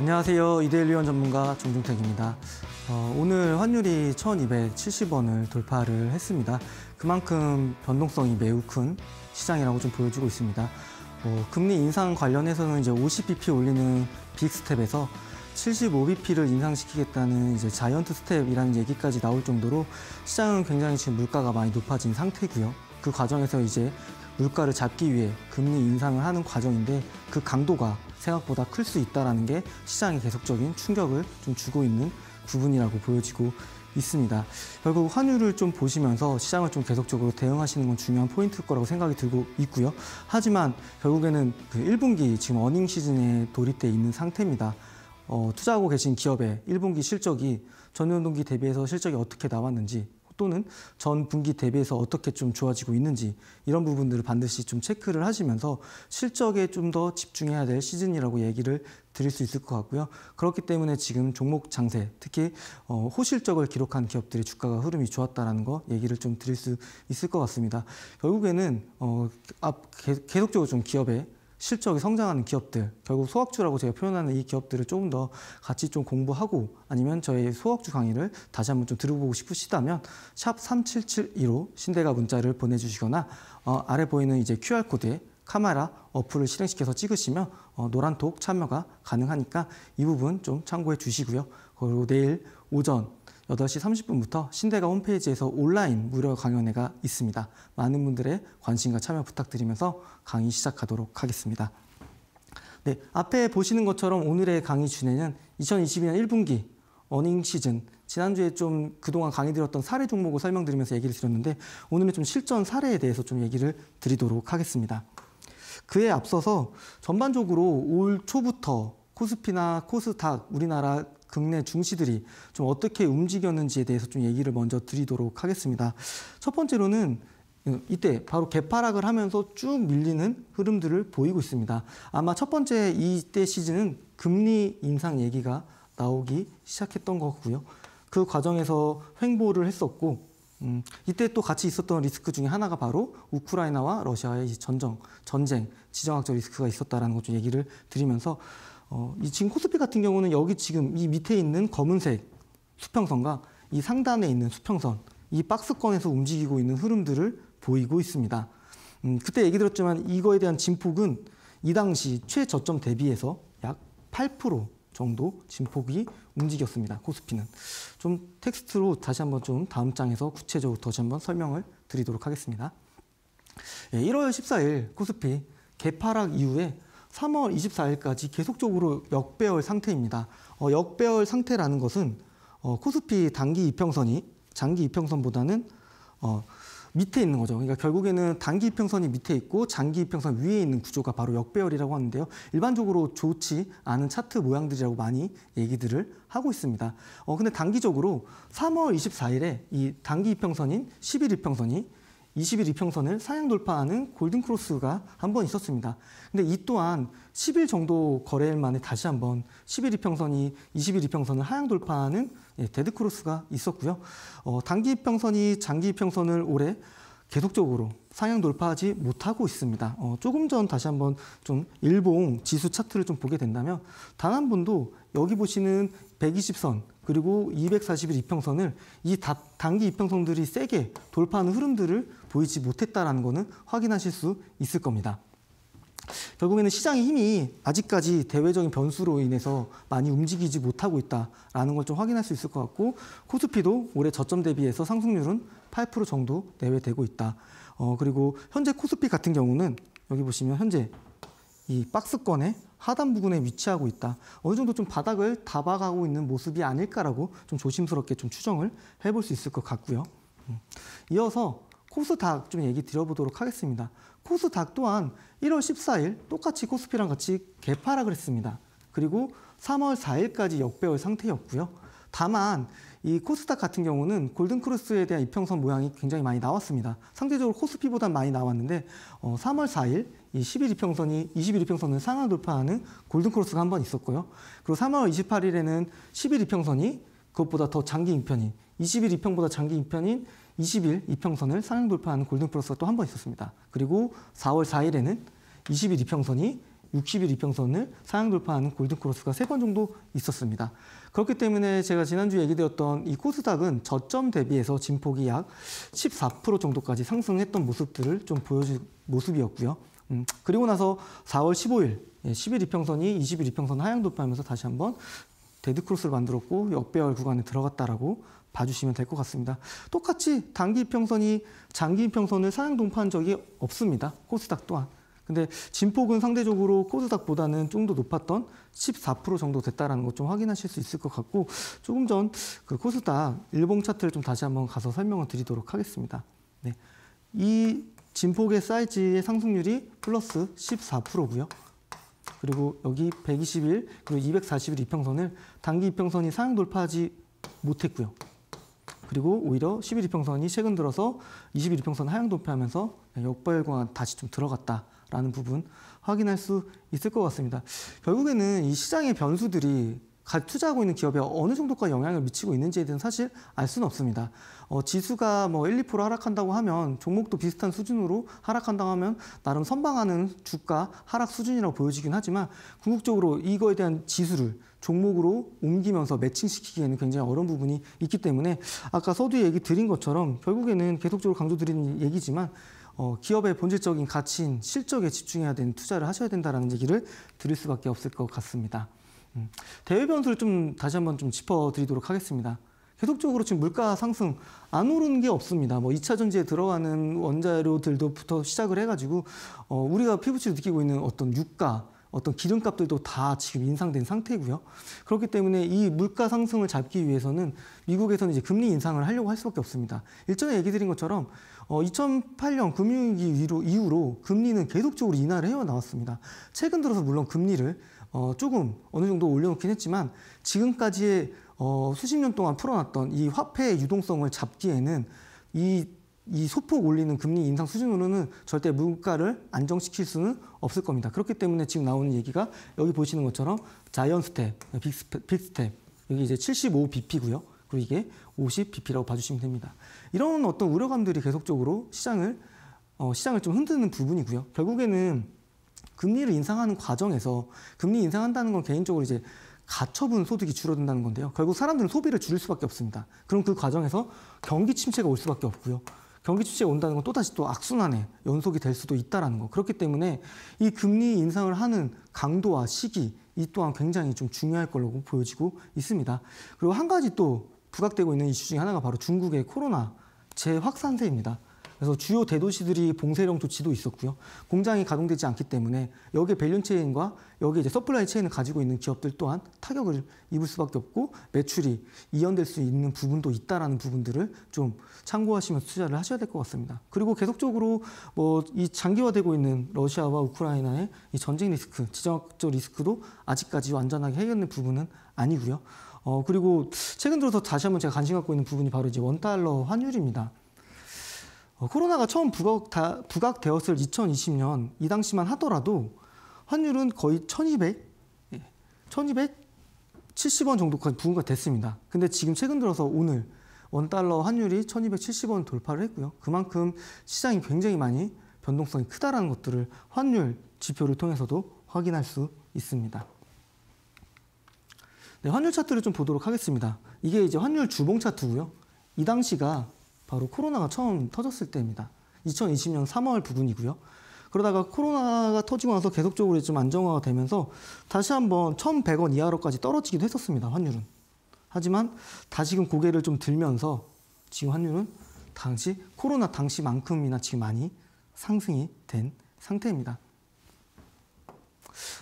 안녕하세요. 이데일리언 전문가 정중택입니다 어, 오늘 환율이 1270원을 돌파를 했습니다. 그만큼 변동성이 매우 큰 시장이라고 좀 보여지고 있습니다. 어, 금리 인상 관련해서는 이제 50bp 올리는 빅스텝에서 75bp를 인상시키겠다는 이제 자이언트 스텝이라는 얘기까지 나올 정도로 시장은 굉장히 지금 물가가 많이 높아진 상태고요. 그 과정에서 이제 물가를 잡기 위해 금리 인상을 하는 과정인데 그 강도가 생각보다 클 수 있다는 게 시장에 계속적인 충격을 좀 주고 있는 부분이라고 보여지고 있습니다. 결국 환율을 좀 보시면서 시장을 좀 계속적으로 대응하시는 건 중요한 포인트일 거라고 생각이 들고 있고요. 하지만 결국에는 그 1분기 지금 어닝 시즌에 돌입돼 있는 상태입니다. 어, 투자하고 계신 기업의 1분기 실적이 전년 동기 대비해서 실적이 어떻게 나왔는지 또는 전 분기 대비해서 어떻게 좀 좋아지고 있는지 이런 부분들을 반드시 좀 체크를 하시면서 실적에 좀 더 집중해야 될 시즌이라고 얘기를 드릴 수 있을 것 같고요. 그렇기 때문에 지금 종목 장세, 특히 어, 호실적을 기록한 기업들의 주가가 흐름이 좋았다라는 거 얘기를 좀 드릴 수 있을 것 같습니다. 결국에는 어, 앞, 계속적으로 좀 기업의 실적이 성장하는 기업들, 결국 소학주라고 제가 표현하는 이 기업들을 조금 더 같이 좀 공부하고 아니면 저희 소학주 강의를 다시 한번 좀 들어보고 싶으시다면 샵 3772로 신대가 문자를 보내주시거나 어, 아래 보이는 이제 QR코드에 카메라 어플을 실행시켜서 찍으시면 어, 노란톡 참여가 가능하니까 이 부분 좀 참고해 주시고요. 그리고 내일 오전 8시 30분부터 신대가 홈페이지에서 온라인 무료 강연회가 있습니다. 많은 분들의 관심과 참여 부탁드리면서 강의 시작하도록 하겠습니다. 네, 앞에 보시는 것처럼 오늘의 강의 주제는 2022년 1분기 어닝 시즌 지난주에 좀 그동안 강의 드렸던 사례 종목을 설명드리면서 얘기를 드렸는데 오늘은 좀 실전 사례에 대해서 좀 얘기를 드리도록 하겠습니다. 그에 앞서서 전반적으로 올 초부터 코스피나 코스닥 우리나라 국내 중시들이 좀 어떻게 움직였는지에 대해서 좀 얘기를 먼저 드리도록 하겠습니다. 첫 번째로는 이때 바로 개파락을 하면서 쭉 밀리는 흐름들을 보이고 있습니다. 아마 첫 번째 이때 시즌은 금리 인상 얘기가 나오기 시작했던 거고요. 그 과정에서 횡보를 했었고 음, 이때 또 같이 있었던 리스크 중에 하나가 바로 우크라이나와 러시아의 전정, 전쟁, 지정학적 리스크가 있었다라것좀 얘기를 드리면서 어, 이 지금 코스피 같은 경우는 여기 지금 이 밑에 있는 검은색 수평선과 이 상단에 있는 수평선, 이 박스권에서 움직이고 있는 흐름들을 보이고 있습니다. 음, 그때 얘기 들었지만 이거에 대한 진폭은 이 당시 최저점 대비해서 약 8% 정도 진폭이 움직였습니다. 코스피는. 좀 텍스트로 다시 한번 좀 다음 장에서 구체적으로 다시 한번 설명을 드리도록 하겠습니다. 예, 1월 14일 코스피 개파락 이후에 3월 24일까지 계속적으로 역배열 상태입니다. 어, 역배열 상태라는 것은 어, 코스피 단기 이평선이 장기 이평선보다는 어, 밑에 있는 거죠. 그러니까 결국에는 단기 이평선이 밑에 있고 장기 이평선 위에 있는 구조가 바로 역배열이라고 하는데요. 일반적으로 좋지 않은 차트 모양들이라고 많이 얘기들을 하고 있습니다. 어 근데 단기적으로 3월 24일에 이 단기 이평선인 11 이평선이 20일 이평선을 상향 돌파하는 골든 크로스가 한 번 있었습니다. 근데 이 또한 10일 정도 거래일 만에 다시 한 번 1 1일 이평선이 20일 이평선을 하향 돌파하는 예, 데드 크로스가 있었고요. 어, 단기 이평선이 장기 이평선을 올해 계속적으로 상향 돌파하지 못하고 있습니다. 어, 조금 전 다시 한번 좀 일봉 지수 차트를 좀 보게 된다면 단 한 번도 여기 보시는 120선 그리고 2 4 0일 이평선을 이 단기 이평선들이 세게 돌파하는 흐름들을 보이지 못했다라는 것은 확인하실 수 있을 겁니다. 결국에는 시장의 힘이 아직까지 대외적인 변수로 인해서 많이 움직이지 못하고 있다라는 걸 좀 확인할 수 있을 것 같고 코스피도 올해 저점 대비해서 상승률은 8% 정도 내외되고 있다. 어, 그리고 현재 코스피 같은 경우는 여기 보시면 현재 이 박스권의 하단 부분에 위치하고 있다. 어느 정도 좀 바닥을 다박하고 있는 모습이 아닐까라고 좀 조심스럽게 좀 추정을 해볼 수 있을 것 같고요. 음, 이어서 코스닥 좀 얘기 드려보도록 하겠습니다. 코스닥 또한 1월 14일 똑같이 코스피랑 같이 개파라그랬습니다 그리고 3월 4일까지 역배열 상태였고요. 다만 이 코스닥 같은 경우는 골든크루스에 대한 이평선 모양이 굉장히 많이 나왔습니다. 상대적으로 코스피보다 많이 나왔는데 어, 3월 4일 이 11일 평선이 21일 평선을 상하 돌파하는 골든크루스가한 번 있었고요. 그리고 3월 28일에는 11일 평선이 그것보다 더 장기 인편인 21일 평보다 장기 인편인 20일 이평선을 상향 돌파하는 골든플러스가 또 한 번 있었습니다. 그리고 4월 4일에는 20일 이평선이 60일 이평선을 상향 돌파하는 골든크로스가 세 번 정도 있었습니다. 그렇기 때문에 제가 지난주 얘기되었던 이 코스닥은 저점 대비해서 진폭이 약 14% 정도까지 상승했던 모습들을 좀 보여준 모습이었고요. 음, 그리고 나서 4월 15일 10일 이평선이 20일 이평선 하향 돌파하면서 다시 한 번 데드크로스를 만들었고 역배열 구간에 들어갔다라고 봐주시면 될 것 같습니다. 똑같이 단기 평선이 장기 평선을 상향 동파한 적이 없습니다. 코스닥 또한. 근데 진폭은 상대적으로 코스닥보다는 좀 더 높았던 14% 정도 됐다라는 것좀 확인하실 수 있을 것 같고 조금 전 그 코스닥 일봉 차트를 좀 다시 한번 가서 설명을 드리도록 하겠습니다. 네. 이 진폭의 사이즈의 상승률이 플러스 14%고요. 그리고 여기 121 그리고 240일 이평선을 단기 이평선이 상향 돌파하지 못했고요. 그리고 오히려 1 1위평선이 최근 들어서 2 1위평선 하향 도피하면서 역발과 다시 좀 들어갔다라는 부분 확인할 수 있을 것 같습니다. 결국에는 이 시장의 변수들이 투자하고 있는 기업에 어느 정도가 영향을 미치고 있는지에 대해서 사실 알 수는 없습니다. 어, 지수가 뭐 1, 2% 하락한다고 하면 종목도 비슷한 수준으로 하락한다고 하면 나름 선방하는 주가 하락 수준이라고 보여지긴 하지만 궁극적으로 이거에 대한 지수를 종목으로 옮기면서 매칭시키기에는 굉장히 어려운 부분이 있기 때문에 아까 서두에 얘기 드린 것처럼 결국에는 계속적으로 강조드리는 얘기지만 어, 기업의 본질적인 가치인 실적에 집중해야 되는 투자를 하셔야 된다는 얘기를 드릴 수밖에 없을 것 같습니다. 음. 대외 변수를 좀 다시 한번 좀 짚어드리도록 하겠습니다. 계속적으로 지금 물가 상승 안오르게 없습니다. 뭐 2차 전지에 들어가는 원자료들도부터 시작을 해가지고 어, 우리가 피부치로 느끼고 있는 어떤 유가 어떤 기름값들도 다 지금 인상된 상태고요. 그렇기 때문에 이 물가 상승을 잡기 위해서는 미국에서는 이제 금리 인상을 하려고 할 수밖에 없습니다. 일전에 얘기 드린 것처럼 어, 2008년 금융위기 이후로 금리는 계속적으로 인하를 해와 나왔습니다. 최근 들어서 물론 금리를 어, 조금 어느 정도 올려놓긴 했지만 지금까지 어, 수십 년 동안 풀어놨던 이 화폐의 유동성을 잡기에는 이, 이 소폭 올리는 금리 인상 수준으로는 절대 물가를 안정시킬 수는 없을 겁니다. 그렇기 때문에 지금 나오는 얘기가 여기 보시는 것처럼 자이언 스텝, 빅스텝, 빅스텝 여기 이제 75bp고요. 그리고 이게 50bp라고 봐주시면 됩니다. 이런 어떤 우려감들이 계속적으로 시장을 어, 시장을 좀 흔드는 부분이고요. 결국에는 금리를 인상하는 과정에서 금리 인상한다는 건 개인적으로 이제 가처분 소득이 줄어든다는 건데요. 결국 사람들은 소비를 줄일 수밖에 없습니다. 그럼 그 과정에서 경기 침체가 올 수밖에 없고요. 경기 침체가 온다는 건 또다시 또 악순환의 연속이 될 수도 있다는 라 거. 그렇기 때문에 이 금리 인상을 하는 강도와 시기 이 또한 굉장히 좀 중요할 걸로 보여지고 있습니다. 그리고 한 가지 또 부각되고 있는 이슈 중에 하나가 바로 중국의 코로나 재확산세입니다. 그래서 주요 대도시들이 봉쇄령 조치도 있었고요. 공장이 가동되지 않기 때문에 여기에 밸류 체인과 여기 이제 서플라이 체인을 가지고 있는 기업들 또한 타격을 입을 수밖에 없고 매출이 이연될 수 있는 부분도 있다라는 부분들을 좀 참고하시면서 투자를 하셔야 될 것 같습니다. 그리고 계속적으로 뭐 이 장기화되고 있는 러시아와 우크라이나의 이 전쟁 리스크, 지정학적 리스크도 아직까지 완전하게 해결된 부분은 아니고요. 어, 그리고 최근 들어서 다시 한번 제가 관심 갖고 있는 부분이 바로 이제 원달러 환율입니다. 어, 코로나가 처음 부각, 되었을 2020년 이 당시만 하더라도 환율은 거의 1200, 1270원 예, 정도까지 부근가 됐습니다. 근데 지금 최근 들어서 오늘 원달러 환율이 1270원 돌파를 했고요. 그만큼 시장이 굉장히 많이 변동성이 크다라는 것들을 환율 지표를 통해서도 확인할 수 있습니다. 네, 환율 차트를 좀 보도록 하겠습니다. 이게 이제 환율 주봉 차트고요. 이 당시가 바로 코로나가 처음 터졌을 때입니다. 2020년 3월 부근이고요. 그러다가 코로나가 터지고 나서 계속적으로 좀 안정화가 되면서 다시 한번 1,100원 이하로까지 떨어지기도 했었습니다. 환율은. 하지만 다시금 고개를 좀 들면서 지금 환율은 당시 코로나 당시만큼이나 지금 많이 상승이 된 상태입니다.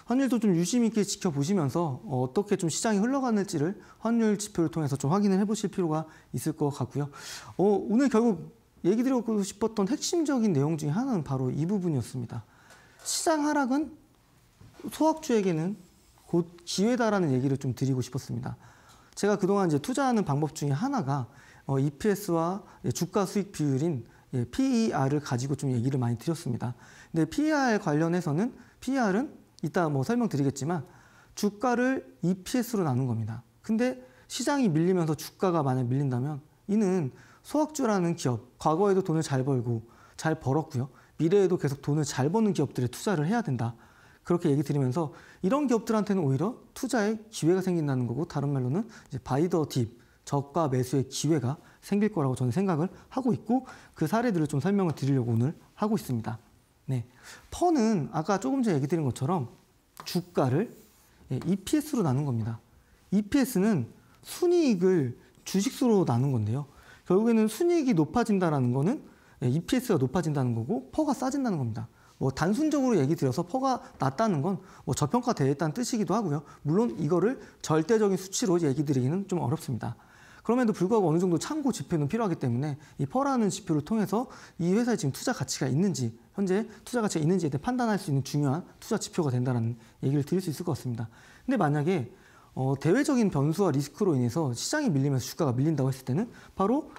환율도 좀 유심 있게 지켜보시면서 어, 어떻게 좀 시장이 흘러가는지를 환율 지표를 통해서 좀 확인을 해보실 필요가 있을 것 같고요. 어, 오늘 결국 얘기 드리고 싶었던 핵심적인 내용 중에 하나는 바로 이 부분이었습니다. 시장 하락은 소학주에게는 곧 기회다라는 얘기를 좀 드리고 싶었습니다. 제가 그동안 이제 투자하는 방법 중에 하나가 어, EPS와 예, 주가 수익 비율인 예, PER을 가지고 좀 얘기를 많이 드렸습니다. 근데 PER 관련해서는 PER은 이따 뭐 설명드리겠지만 주가를 EPS로 나눈 겁니다. 근데 시장이 밀리면서 주가가 만약 밀린다면 이는 소학주라는 기업, 과거에도 돈을 잘 벌고 잘 벌었고요. 미래에도 계속 돈을 잘 버는 기업들에 투자를 해야 된다. 그렇게 얘기 드리면서 이런 기업들한테는 오히려 투자의 기회가 생긴다는 거고 다른 말로는 바이더 딥, 저가 매수의 기회가 생길 거라고 저는 생각을 하고 있고 그 사례들을 좀 설명을 드리려고 오늘 하고 있습니다. 네, 펀은 아까 조금 전에 얘기 드린 것처럼 주가를 예, EPS로 나눈 겁니다. EPS는 순이익을 주식수로 나눈 건데요. 결국에는 순이익이 높아진다는 거는 예, EPS가 높아진다는 거고 퍼가 싸진다는 겁니다. 뭐 단순적으로 얘기 드려서 퍼가 낮다는 건 뭐저평가되어있다는 뜻이기도 하고요. 물론 이거를 절대적인 수치로 얘기 드리기는 좀 어렵습니다. 그럼에도 불구하고 어느 정도 참고 지표는 필요하기 때문에 이 퍼라는 지표를 통해서 이 회사에 지금 투자 가치가 있는지 현재 투자 가치가 있는지에 대해 판단할 수 있는 중요한 투자 지표가 된다는 얘기를 드릴 수 있을 것 같습니다. 근데 만약에 어, 대외적인 변수와 리스크로 인해서 시장이 밀리면서 주가가 밀린다고 했을 때는 바로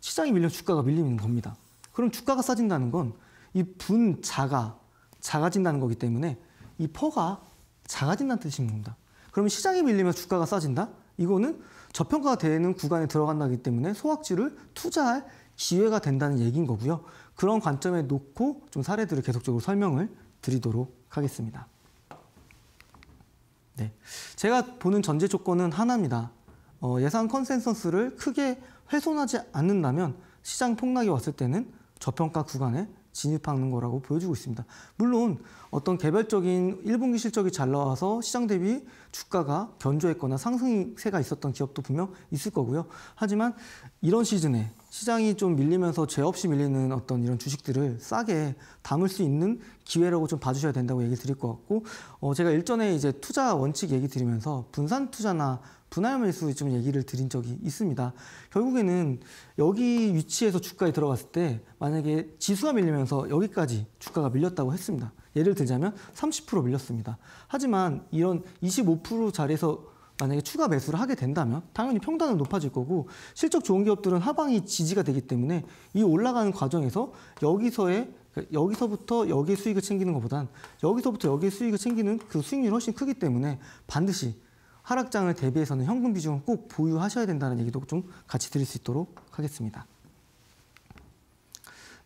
시장이 밀려 주가가 밀리는 겁니다. 그럼 주가가 싸진다는 건 이 분자가 작아진다는 거기 때문에 이 퍼가 작아진다는 뜻인 겁니다. 그러면 시장이 밀리면 주가가 싸진다? 이거는 저평가가 되는 구간에 들어간다기 때문에 소각지를 투자할 기회가 된다는 얘기인 거고요. 그런 관점에 놓고 좀 사례들을 계속적으로 설명을 드리도록 하겠습니다. 네. 제가 보는 전제 조건은 하나입니다. 어, 예상 컨센서스를 크게 훼손하지 않는다면 시장 폭락이 왔을 때는 저평가 구간에 진입하는 거라고 보여주고 있습니다. 물론 어떤 개별적인 1분기 실적이 잘 나와서 시장 대비 주가가 견조했거나 상승세가 있었던 기업도 분명 있을 거고요. 하지만 이런 시즌에 시장이 좀 밀리면서 죄 없이 밀리는 어떤 이런 주식들을 싸게 담을 수 있는 기회라고 좀 봐주셔야 된다고 얘기 드릴 것 같고 어, 제가 일전에 이제 투자 원칙 얘기 드리면서 분산 투자나 분할 매수좀 얘기를 드린 적이 있습니다. 결국에는 여기 위치에서 주가에 들어갔을 때 만약에 지수가 밀리면서 여기까지 주가가 밀렸다고 했습니다. 예를 들자면 30% 밀렸습니다. 하지만 이런 25% 자리에서 만약에 추가 매수를 하게 된다면 당연히 평단은 높아질 거고 실적 좋은 기업들은 하방이 지지가 되기 때문에 이 올라가는 과정에서 여기서의 그러니까 여기서부터 여기 수익을 챙기는 것보단 여기서부터 여기 수익을 챙기는 그 수익률이 훨씬 크기 때문에 반드시 하락장을 대비해서는 현금 비중을 꼭 보유하셔야 된다는 얘기도 좀 같이 드릴 수 있도록 하겠습니다.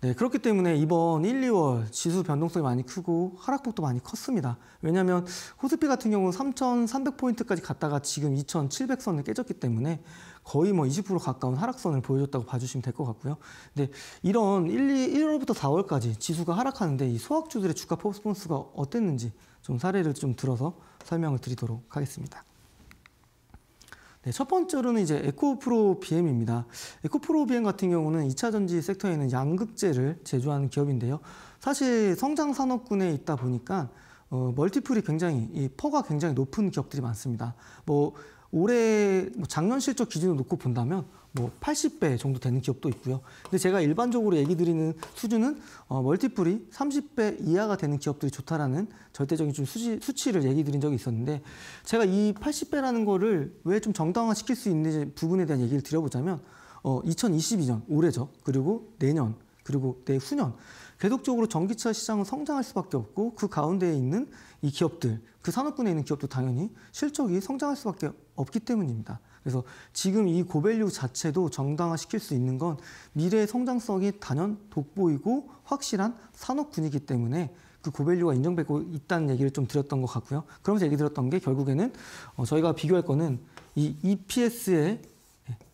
네, 그렇기 때문에 이번 1, 2월 지수 변동성이 많이 크고 하락폭도 많이 컸습니다. 왜냐하면 호스피 같은 경우는 3,300포인트까지 갔다가 지금 2,700선을 깨졌기 때문에 거의 뭐20% 가까운 하락선을 보여줬다고 봐주시면 될 것 같고요. 근데 이런 1, 2, 1월부터 4월까지 지수가 하락하는데 이 소학주들의 주가 퍼포먼스가 어땠는지 좀 사례를 좀 들어서 설명을 드리도록 하겠습니다. 네, 첫 번째로는 이제 에코프로 BM입니다. 에코프로 BM 같은 경우는 2차 전지 섹터에 는 양극재를 제조하는 기업인데요. 사실 성장 산업군에 있다 보니까 어, 멀티플이 굉장히 이 퍼가 굉장히 높은 기업들이 많습니다. 뭐 올해 뭐 작년 실적 기준으로 놓고 본다면 뭐 80배 정도 되는 기업도 있고요. 근데 제가 일반적으로 얘기 드리는 수준은 어, 멀티플이 30배 이하가 되는 기업들이 좋다라는 절대적인 좀 수치, 수치를 얘기 드린 적이 있었는데 제가 이 80배라는 거를 왜 좀 정당화 시킬 수 있는 부분에 대한 얘기를 드려보자면 어, 2022년 올해죠. 그리고 내년 그리고 내후년 계속적으로 전기차 시장은 성장할 수밖에 없고 그 가운데에 있는 이 기업들, 그 산업군에 있는 기업도 당연히 실적이 성장할 수밖에 없기 때문입니다. 그래서 지금 이 고밸류 자체도 정당화시킬 수 있는 건 미래의 성장성이 단연 돋보이고 확실한 산업군이기 때문에 그 고밸류가 인정되고 있다는 얘기를 좀 드렸던 것 같고요. 그러면서 얘기 들었던 게 결국에는 어, 저희가 비교할 거는 이 EPS의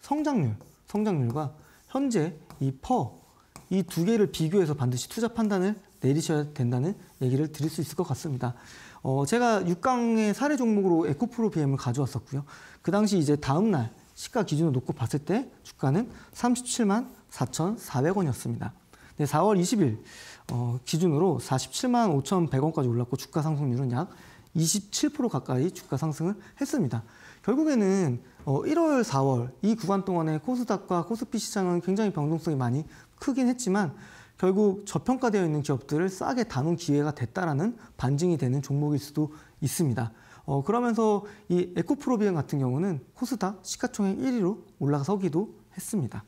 성장률, 성장률과 현재 이 퍼, 이 두 개를 비교해서 반드시 투자 판단을 내리셔야 된다는 얘기를 드릴 수 있을 것 같습니다. 어, 제가 6강의 사례 종목으로 에코프로 BM을 가져왔었고요. 그 당시 이제 다음 날 시가 기준으로 놓고 봤을 때 주가는 37만 4,400원이었습니다. 네, 4월 20일 어, 기준으로 47만 5,100원까지 올랐고 주가 상승률은 약 27% 가까이 주가 상승을 했습니다. 결국에는 어, 1월, 4월 이 구간 동안에 코스닥과 코스피 시장은 굉장히 변동성이 많이 크긴 했지만 결국 저평가되어 있는 기업들을 싸게 담은 기회가 됐다라는 반증이 되는 종목일 수도 있습니다. 어, 그러면서 이 에코프로 비행 같은 경우는 코스닥 시가총액 1위로 올라서기도 했습니다.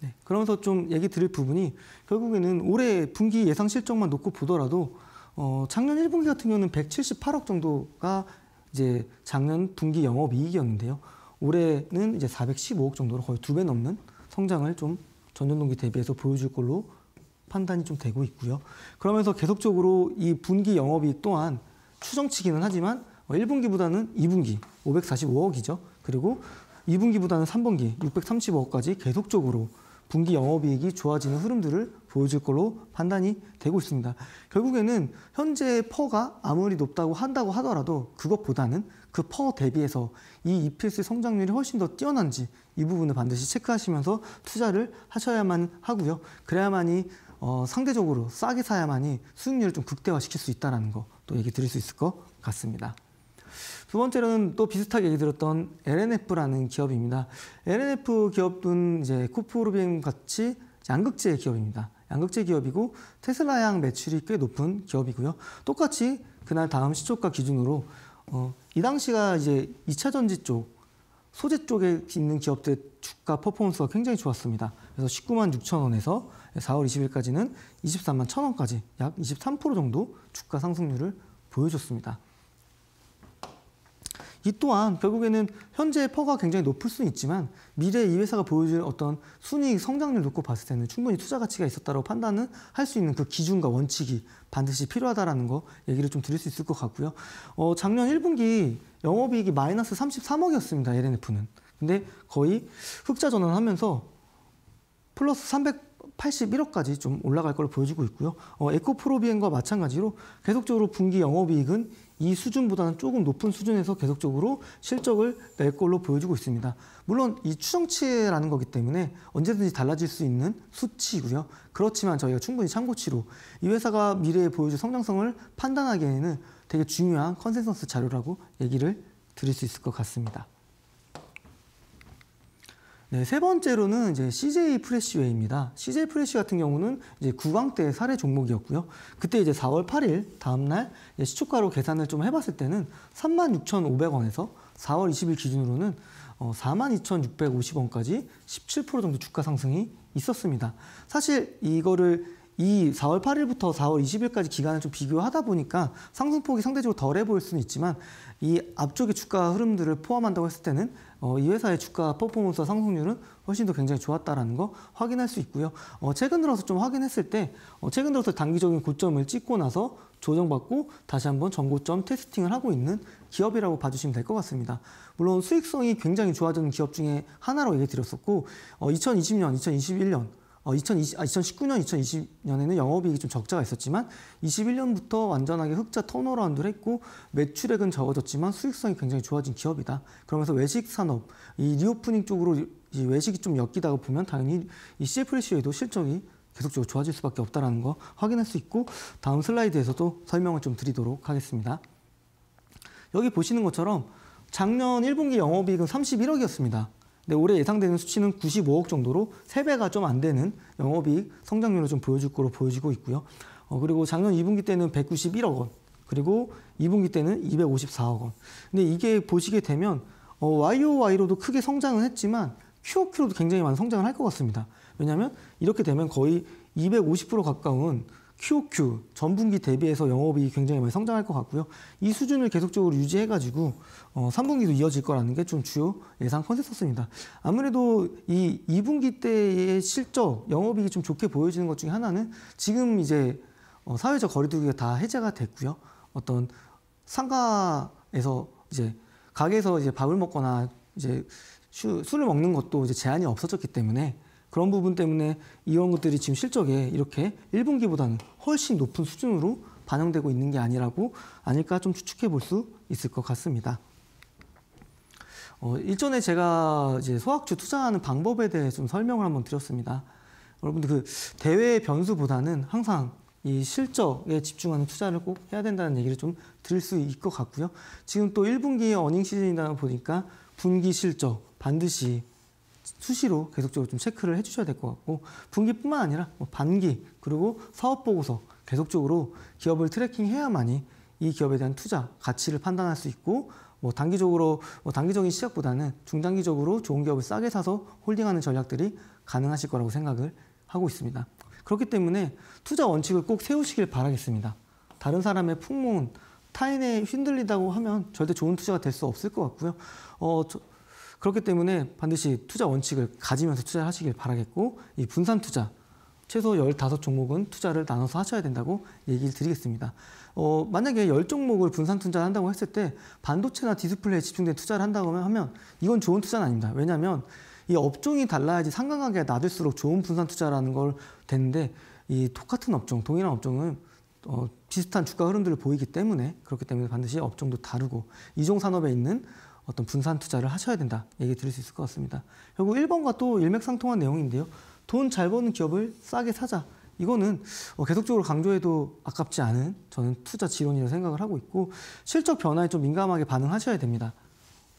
네, 그러면서 좀 얘기 드릴 부분이 결국에는 올해 분기 예상 실적만 놓고 보더라도 어, 작년 1분기 같은 경우는 178억 정도가 이제 작년 분기 영업이익이었는데요. 올해는 이제 415억 정도로 거의 두 배 넘는 성장을 좀 전년 동기 대비해서 보여줄 걸로 판단이 좀 되고 있고요. 그러면서 계속적으로 이 분기 영업이 또한 추정치기는 하지만 1분기보다는 어, 2분기 545억이죠. 그리고 2분기보다는 3분기 6 3 5억까지 계속적으로 분기 영업이익이 좋아지는 흐름들을 보여줄 걸로 판단이 되고 있습니다. 결국에는 현재 퍼가 아무리 높다고 한다고 하더라도 그것보다는 그 퍼 대비해서 이 EPS 성장률이 훨씬 더 뛰어난지 이 부분을 반드시 체크하시면서 투자를 하셔야만 하고요. 그래야만이 어, 상대적으로 싸게 사야만이 수익률을 좀 극대화시킬 수 있다는 거 또 얘기 드릴 수 있을 것 같습니다. 두 번째로는 또 비슷하게 얘기 들었던 LNF라는 기업입니다. LNF 기업은 이제 코프로비 같이 양극재 기업입니다. 양극재 기업이고 테슬라향 매출이 꽤 높은 기업이고요. 똑같이 그날 다음 시초가 기준으로 어, 이 당시가 이제 2차 전지 쪽 소재 쪽에 있는 기업들 주가 퍼포먼스가 굉장히 좋았습니다. 그래서 19만 6천 원에서 4월 20일까지는 23만 1천 원까지 약 23% 정도 주가 상승률을 보여줬습니다. 이 또한 결국에는 현재 의 퍼가 굉장히 높을 수는 있지만 미래에 이 회사가 보여줄 어떤 순이익 성장률 놓고 봤을 때는 충분히 투자 가치가 있었다고 판단을 할수 있는 그 기준과 원칙이 반드시 필요하다라는 거 얘기를 좀 드릴 수 있을 것 같고요. 어, 작년 1분기 영업이익이 마이너스 33억이었습니다. LNF는. 근데 거의 흑자 전환하면서 플러스 300 81억까지 좀 올라갈 걸로 보여지고 있고요. 어, 에코프로비엔과 마찬가지로 계속적으로 분기 영업이익은 이 수준보다는 조금 높은 수준에서 계속적으로 실적을 낼 걸로 보여지고 있습니다. 물론 이 추정치라는 거기 때문에 언제든지 달라질 수 있는 수치이고요. 그렇지만 저희가 충분히 참고치로 이 회사가 미래에 보여줄 성장성을 판단하기에는 되게 중요한 컨센서스 자료라고 얘기를 드릴 수 있을 것 같습니다. 네, 세 번째로는 이제 CJ 프레쉬웨이입니다 CJ 프레쉬 같은 경우는 이제 구강 때 사례 종목이었고요. 그때 이제 4월 8일 다음날 시초가로 계산을 좀 해봤을 때는 36,500원에서 4월 20일 기준으로는 42,650원까지 어, 17% 정도 주가 상승이 있었습니다. 사실 이거를 이 4월 8일부터 4월 20일까지 기간을 좀 비교하다 보니까 상승폭이 상대적으로 덜해 보일 수는 있지만 이 앞쪽의 주가 흐름들을 포함한다고 했을 때는 어, 이 회사의 주가 퍼포먼스와 상승률은 훨씬 더 굉장히 좋았다라는 거 확인할 수 있고요. 어, 최근 들어서 좀 확인했을 때 어, 최근 들어서 단기적인 고점을 찍고 나서 조정받고 다시 한번 전고점 테스팅을 하고 있는 기업이라고 봐주시면 될 것 같습니다. 물론 수익성이 굉장히 좋아지는 기업 중에 하나로 얘기드렸었고 어, 2020년, 2021년 2020, 2019년, 2020년에는 영업이익이 좀 적자가 있었지만 21년부터 완전하게 흑자 터널라운드를 했고 매출액은 적어졌지만 수익성이 굉장히 좋아진 기업이다. 그러면서 외식 산업, 이 리오프닝 쪽으로 이 외식이 좀 엮이다가 보면 당연히 이 CF 레시오에도 실적이 계속적으로 좋아질 수밖에 없다는 거 확인할 수 있고 다음 슬라이드에서도 설명을 좀 드리도록 하겠습니다. 여기 보시는 것처럼 작년 1분기 영업이익은 31억이었습니다. 근데 올해 예상되는 수치는 95억 정도로 3배가좀 안 되는 영업이익 성장률을 좀 보여줄 거로 보여지고 있고요. 어, 그리고 작년 2분기 때는 191억 원, 그리고 2분기 때는 254억 원. 근데 이게 보시게 되면 어, YOY로도 크게 성장은 했지만 QOQ로도 굉장히 많은 성장을 할 것 같습니다. 왜냐하면 이렇게 되면 거의 250% 가까운 QOQ 전분기 대비해서 영업이 굉장히 많이 성장할 것 같고요. 이 수준을 계속적으로 유지해가지고 어, 3분기도 이어질 거라는 게 좀 주요 예상 컨셉서스입니다 아무래도 이 2분기 때의 실적 영업이익이 좀 좋게 보여지는 것 중에 하나는 지금 이제 어, 사회적 거리두기가 다 해제가 됐고요. 어떤 상가에서 이제 가게에서 이제 밥을 먹거나 이제 술을 먹는 것도 이제 제한이 없어졌기 때문에 그런 부분 때문에 이런 것들이 지금 실적에 이렇게 1분기보다는 훨씬 높은 수준으로 반영되고 있는 게 아니라고 아닐까 좀 추측해 볼 수 있을 것 같습니다. 어, 일전에 제가 이제 소학주 투자하는 방법에 대해 좀 설명을 한번 드렸습니다. 여러분들 그 대외 변수보다는 항상 이 실적에 집중하는 투자를 꼭 해야 된다는 얘기를 좀 드릴 수 있을 것 같고요. 지금 또1분기 어닝 시즌이다 보니까 분기 실적 반드시 수시로 계속적으로 좀 체크를 해주셔야 될 것 같고 분기뿐만 아니라 뭐 반기 그리고 사업 보고서 계속적으로 기업을 트래킹해야만이 이 기업에 대한 투자 가치를 판단할 수 있고 뭐 단기적으로 뭐 단기적인 시각보다는 중장기적으로 좋은 기업을 싸게 사서 홀딩하는 전략들이 가능하실 거라고 생각을 하고 있습니다. 그렇기 때문에 투자 원칙을 꼭 세우시길 바라겠습니다. 다른 사람의 풍문 타인에 휘둘리다고 하면 절대 좋은 투자가 될 수 없을 것 같고요. 어, 저, 그렇기 때문에 반드시 투자 원칙을 가지면서 투자를 하시길 바라겠고 이 분산 투자 최소 1 5 종목은 투자를 나눠서 하셔야 된다고 얘기를 드리겠습니다. 어, 만약에 1 0종목을 분산 투자를 한다고 했을 때 반도체나 디스플레이에 집중된 투자를 한다고 하면 이건 좋은 투자는 아닙니다. 왜냐하면 이 업종이 달라야지 상관하게 낮을수록 좋은 분산 투자라는 걸 되는데 이 똑같은 업종, 동일한 업종은 어, 비슷한 주가 흐름들을 보이기 때문에 그렇기 때문에 반드시 업종도 다르고 이종 산업에 있는 어떤 분산 투자를 하셔야 된다 얘기 드릴 수 있을 것 같습니다. 결국 1번과 또 일맥상통한 내용인데요. 돈 잘 버는 기업을 싸게 사자. 이거는 어, 계속적으로 강조해도 아깝지 않은 저는 투자 지론이라고 생각을 하고 있고 실적 변화에 좀 민감하게 반응하셔야 됩니다.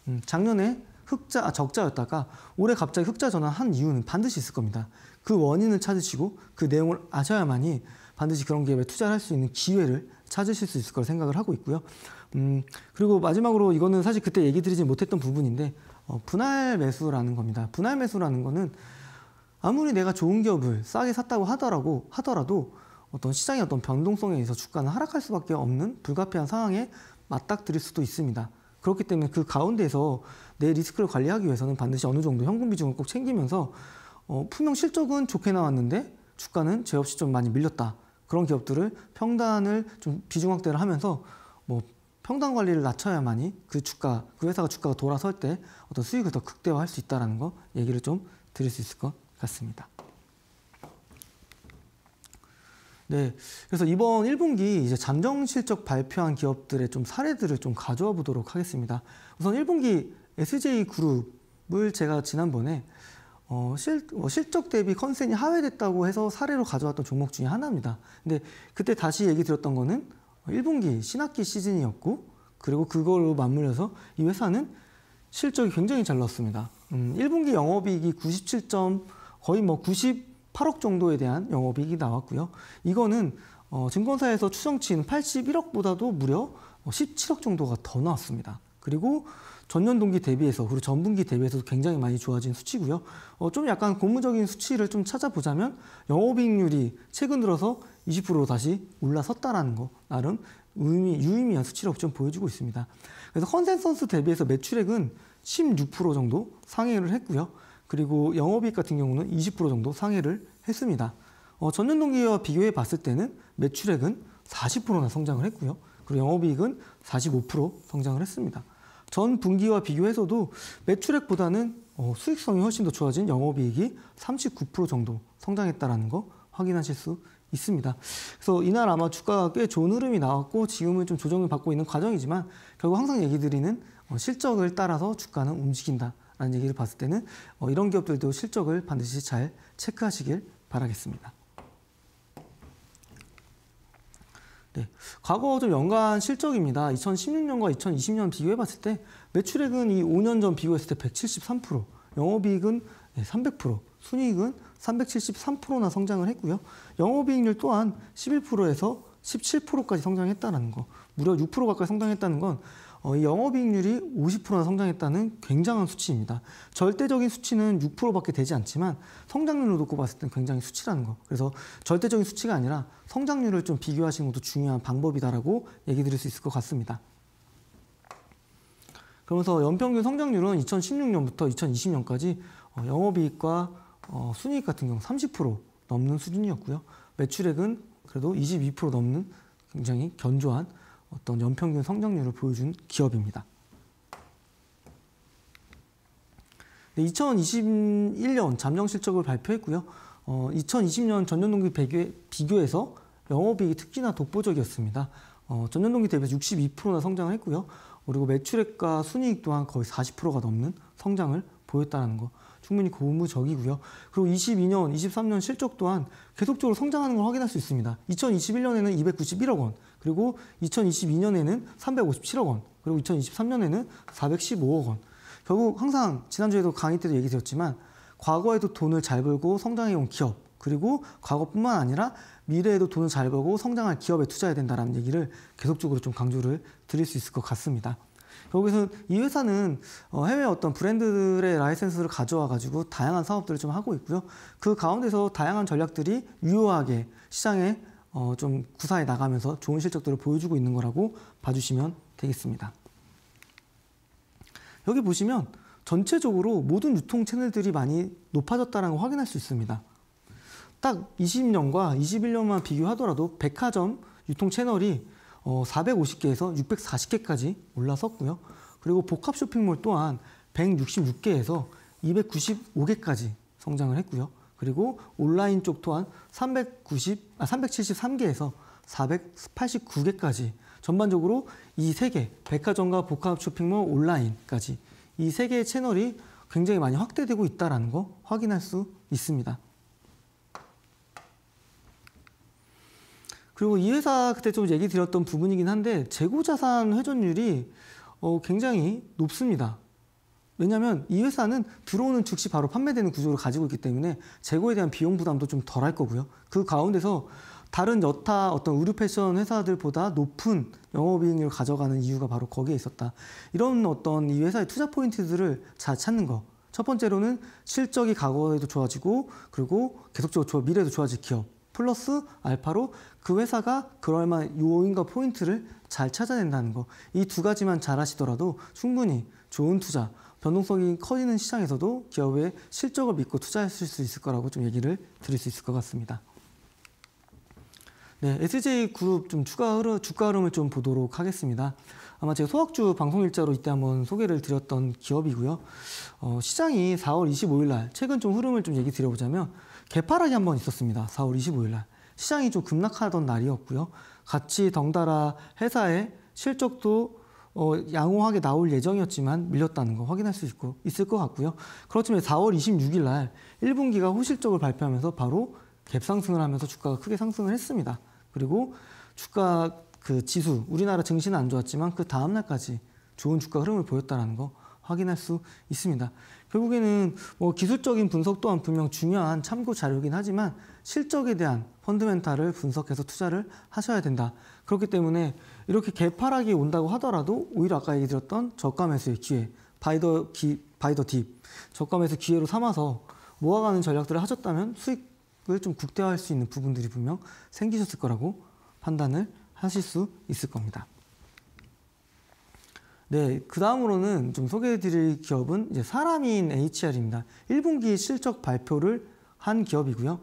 음, 작년에 흑자, 아, 적자였다가 올해 갑자기 흑자 전환한 이유는 반드시 있을 겁니다. 그 원인을 찾으시고 그 내용을 아셔야만이 반드시 그런 기업에 투자를 할 수 있는 기회를 찾으실 수 있을 거라 생각을 하고 있고요. 음, 그리고 마지막으로 이거는 사실 그때 얘기 드리지 못했던 부분인데 어, 분할 매수라는 겁니다. 분할 매수라는 거는 아무리 내가 좋은 기업을 싸게 샀다고 하더라고 하더라도 어떤 시장의 어떤 변동성에 의해서 주가는 하락할 수밖에 없는 불가피한 상황에 맞닥뜨릴 수도 있습니다. 그렇기 때문에 그 가운데서 내 리스크를 관리하기 위해서는 반드시 어느 정도 현금 비중을 꼭 챙기면서 어, 분명 실적은 좋게 나왔는데 주가는 죄 없이 좀 많이 밀렸다. 그런 기업들을 평단을 좀 비중 확대를 하면서 뭐 평단 관리를 낮춰야만이 그 주가 그 회사가 주가가 돌아설 때 어떤 수익을 더 극대화할 수 있다라는 거 얘기를 좀 드릴 수 있을 것 같습니다. 네, 그래서 이번 1분기 이제 잠정 실적 발표한 기업들의 좀 사례들을 좀 가져와 보도록 하겠습니다. 우선 1분기 SJ 그룹을 제가 지난번에 어, 실, 어, 실적 대비 컨센이 하회됐다고 해서 사례로 가져왔던 종목 중에 하나입니다. 근데 그때 다시 얘기 드렸던 거는 1분기 신학기 시즌이었고 그리고 그걸로 맞물려서 이 회사는 실적이 굉장히 잘 나왔습니다. 음, 1분기 영업이익이 97점 거의 뭐 98억 정도에 대한 영업이익이 나왔고요. 이거는 어, 증권사에서 추정치인 81억보다도 무려 17억 뭐 정도가 더 나왔습니다. 그리고 전년 동기 대비해서 그리고 전분기 대비해서도 굉장히 많이 좋아진 수치고요. 어, 좀 약간 고무적인 수치를 좀 찾아보자면 영업이익률이 최근 들어서 20%로 다시 올라섰다라는 거 나름 의미, 유의미한 수치라고 좀보여지고 있습니다. 그래서 컨센서스 대비해서 매출액은 16% 정도 상회를 했고요. 그리고 영업이익 같은 경우는 20% 정도 상회를 했습니다. 어, 전년 동기와 비교해 봤을 때는 매출액은 40%나 성장을 했고요. 그리고 영업이익은 45% 성장을 했습니다. 전 분기와 비교해서도 매출액보다는 어, 수익성이 훨씬 더 좋아진 영업이익이 39% 정도 성장했다는거 확인하실 수 있습니다. 그래서 이날 아마 주가가 꽤 좋은 흐름이 나왔고 지금은 좀 조정을 받고 있는 과정이지만 결국 항상 얘기 드리는 어, 실적을 따라서 주가는 움직인다라는 얘기를 봤을 때는 어, 이런 기업들도 실적을 반드시 잘 체크하시길 바라겠습니다. 네, 과거 좀 연간 실적입니다. 2016년과 2020년 비교해봤을 때 매출액은 이 5년 전 비교했을 때 173%, 영업이익은 300%, 순이익은 373%나 성장을 했고요. 영업이익률 또한 11%에서 17%까지 성장했다는 거, 무려 6% 가까이 성장했다는 건 어, 영업이익률이 50%나 성장했다는 굉장한 수치입니다. 절대적인 수치는 6%밖에 되지 않지만 성장률을 놓고 봤을 땐 굉장히 수치라는 거. 그래서 절대적인 수치가 아니라 성장률을 좀 비교하시는 것도 중요한 방법이다라고 얘기 드릴 수 있을 것 같습니다. 그러면서 연평균 성장률은 2016년부터 2020년까지 어, 영업이익과 어, 순이익 같은 경우 30% 넘는 수준이었고요. 매출액은 그래도 22% 넘는 굉장히 견조한 어떤 연평균 성장률을 보여준 기업입니다. 2021년 잠정 실적을 발표했고요. 어, 2020년 전년 동기 비교해서 영업이익이 특히나 독보적이었습니다. 어, 전년 동기 대비해서 62%나 성장을 했고요. 그리고 매출액과 순이익 또한 거의 40%가 넘는 성장을 보였다는 거 충분히 고무적이고요. 그리고 22년, 23년 실적 또한 계속적으로 성장하는 걸 확인할 수 있습니다. 2021년에는 291억 원, 그리고 2022년에는 357억 원, 그리고 2023년에는 415억 원. 결국 항상 지난주에도 강의 때도 얘기드렸지만 과거에도 돈을 잘 벌고 성장해온 기업, 그리고 과거뿐만 아니라 미래에도 돈을 잘 벌고 성장할 기업에 투자해야 된다라는 얘기를 계속적으로 좀 강조를 드릴 수 있을 것 같습니다. 여기서 이 회사는 어, 해외 어떤 브랜드들의 라이센스를 가져와 가지고 다양한 사업들을 좀 하고 있고요. 그 가운데서 다양한 전략들이 유효하게 시장에 어, 좀 구사해 나가면서 좋은 실적들을 보여주고 있는 거라고 봐주시면 되겠습니다. 여기 보시면 전체적으로 모든 유통 채널들이 많이 높아졌다는 걸 확인할 수 있습니다. 딱 20년과 21년만 비교하더라도 백화점 유통 채널이 어, 450개에서 640개까지 올라섰고요. 그리고 복합 쇼핑몰 또한 166개에서 295개까지 성장을 했고요. 그리고 온라인 쪽 또한 390, 아, 373개에서 489개까지 전반적으로 이 세 개, 백화점과 복합 쇼핑몰 온라인까지 이 세 개의 채널이 굉장히 많이 확대되고 있다는 거 확인할 수 있습니다. 그리고 이 회사 그때 좀 얘기 드렸던 부분이긴 한데 재고자산 회전율이 어, 굉장히 높습니다. 왜냐하면 이 회사는 들어오는 즉시 바로 판매되는 구조를 가지고 있기 때문에 재고에 대한 비용 부담도 좀덜할 거고요. 그 가운데서 다른 여타 어떤 의류 패션 회사들보다 높은 영업이익률을 가져가는 이유가 바로 거기에 있었다. 이런 어떤 이 회사의 투자 포인트들을 잘 찾는 거. 첫 번째로는 실적이 과거에도 좋아지고 그리고 계속적으로 미래도 좋아질 기업. 플러스 알파로 그 회사가 그럴만한 요인과 포인트를 잘 찾아낸다는 거. 이 두 가지만 잘 하시더라도 충분히 좋은 투자, 변동성이 커지는 시장에서도 기업의 실적을 믿고 투자했을수 있을 거라고 좀 얘기를 드릴 수 있을 것 같습니다. 네, SJ 그룹 좀 주가 흐름, 주가 흐름을 좀 보도록 하겠습니다. 아마 제가 소학주 방송 일자로 이때 한번 소개를 드렸던 기업이고요. 어, 시장이 4월 25일 날 최근 좀 흐름을 좀 얘기 드려보자면 개파락이 한번 있었습니다. 4월 25일 날 시장이 좀 급락하던 날이었고요. 같이 덩달아 회사의 실적도 어, 양호하게 나올 예정이었지만 밀렸다는 거 확인할 수 있고, 있을 것 같고요. 그렇지만 4월 26일 날 1분기가 호실적을 발표하면서 바로 갭상승을 하면서 주가가 크게 상승을 했습니다. 그리고 주가 그 지수, 우리나라 증시는 안 좋았지만 그 다음날까지 좋은 주가 흐름을 보였다는 거 확인할 수 있습니다. 결국에는 뭐 기술적인 분석 또한 분명 중요한 참고 자료이긴 하지만 실적에 대한 펀드멘탈을 분석해서 투자를 하셔야 된다. 그렇기 때문에 이렇게 개파락이 온다고 하더라도 오히려 아까 얘기 드렸던 저가 매수의 기회, 바이더 기, 바이더 딥, 저가 매수 기회로 삼아서 모아가는 전략들을 하셨다면 수익을 좀 극대화할 수 있는 부분들이 분명 생기셨을 거라고 판단을 하실 수 있을 겁니다. 네, 그 다음으로는 좀 소개해드릴 기업은 이제 사람인 HR입니다. 1분기 실적 발표를 한 기업이고요.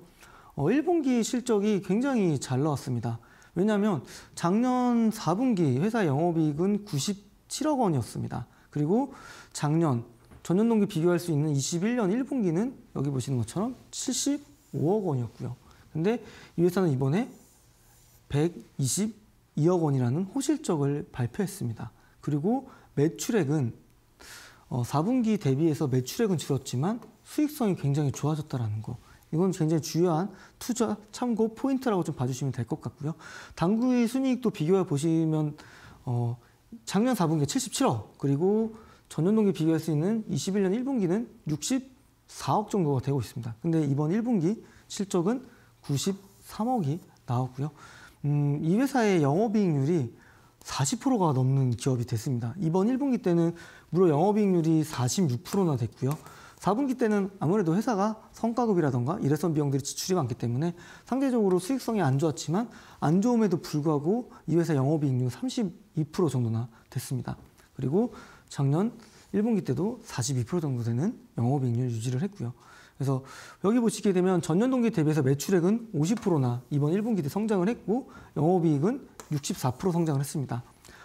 어, 1분기 실적이 굉장히 잘 나왔습니다. 왜냐하면 작년 4분기 회사 영업이익은 97억 원이었습니다. 그리고 작년 전년 동기 비교할 수 있는 21년 1분기는 여기 보시는 것처럼 75억 원이었고요. 근데 이 회사는 이번에 122억 원이라는 호실적을 발표했습니다. 그리고 매출액은 어, 4분기 대비해서 매출액은 줄었지만 수익성이 굉장히 좋아졌다라는 거. 이건 굉장히 중요한 투자 참고 포인트라고 좀 봐주시면 될 것 같고요. 당구의 순이익도 비교해 보시면 어, 작년 4분기 77억 그리고 전년 동기 비교할 수 있는 21년 1분기는 64억 정도가 되고 있습니다. 근데 이번 1분기 실적은 93억이 나왔고요. 음, 이 회사의 영업이익률이 40%가 넘는 기업이 됐습니다. 이번 1분기 때는 무려 영업이익률이 46%나 됐고요. 4분기 때는 아무래도 회사가 성과급이라던가 일회성 비용들이 지출이 많기 때문에 상대적으로 수익성이 안 좋았지만 안 좋음에도 불구하고 이 회사 영업이익률 32% 정도나 됐습니다. 그리고 작년 1분기 때도 42% 정도 되는 영업이익률 유지를 했고요. 그래서 여기 보시게 되면 전년 동기 대비해서 매출액은 50%나 이번 1분기 때 성장을 했고 영업이익은 64% 성장을 했습니다.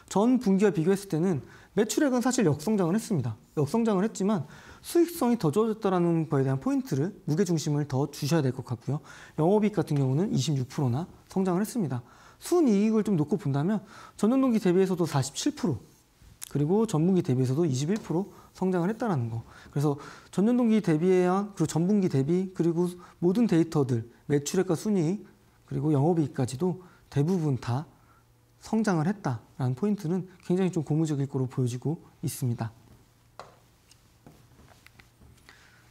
전 분기와 비교했을 때는 매출액은 사실 역성장을 했습니다. 역성장을 했지만 수익성이 더 좋아졌다는 거에 대한 포인트를 무게중심을 더 주셔야 될 것 같고요. 영업이익 같은 경우는 26%나 성장을 했습니다. 순이익을 좀 놓고 본다면 전년 동기 대비해서도 47% 그리고 전분기 대비해서도 21% 성장을 했다는 거. 그래서 전년 동기 대비한 그리고 전분기 대비 그리고 모든 데이터들 매출액과 순이익 그리고 영업이익까지도 대부분 다 성장을 했다라는 포인트는 굉장히 좀 고무적일 거로 보여지고 있습니다.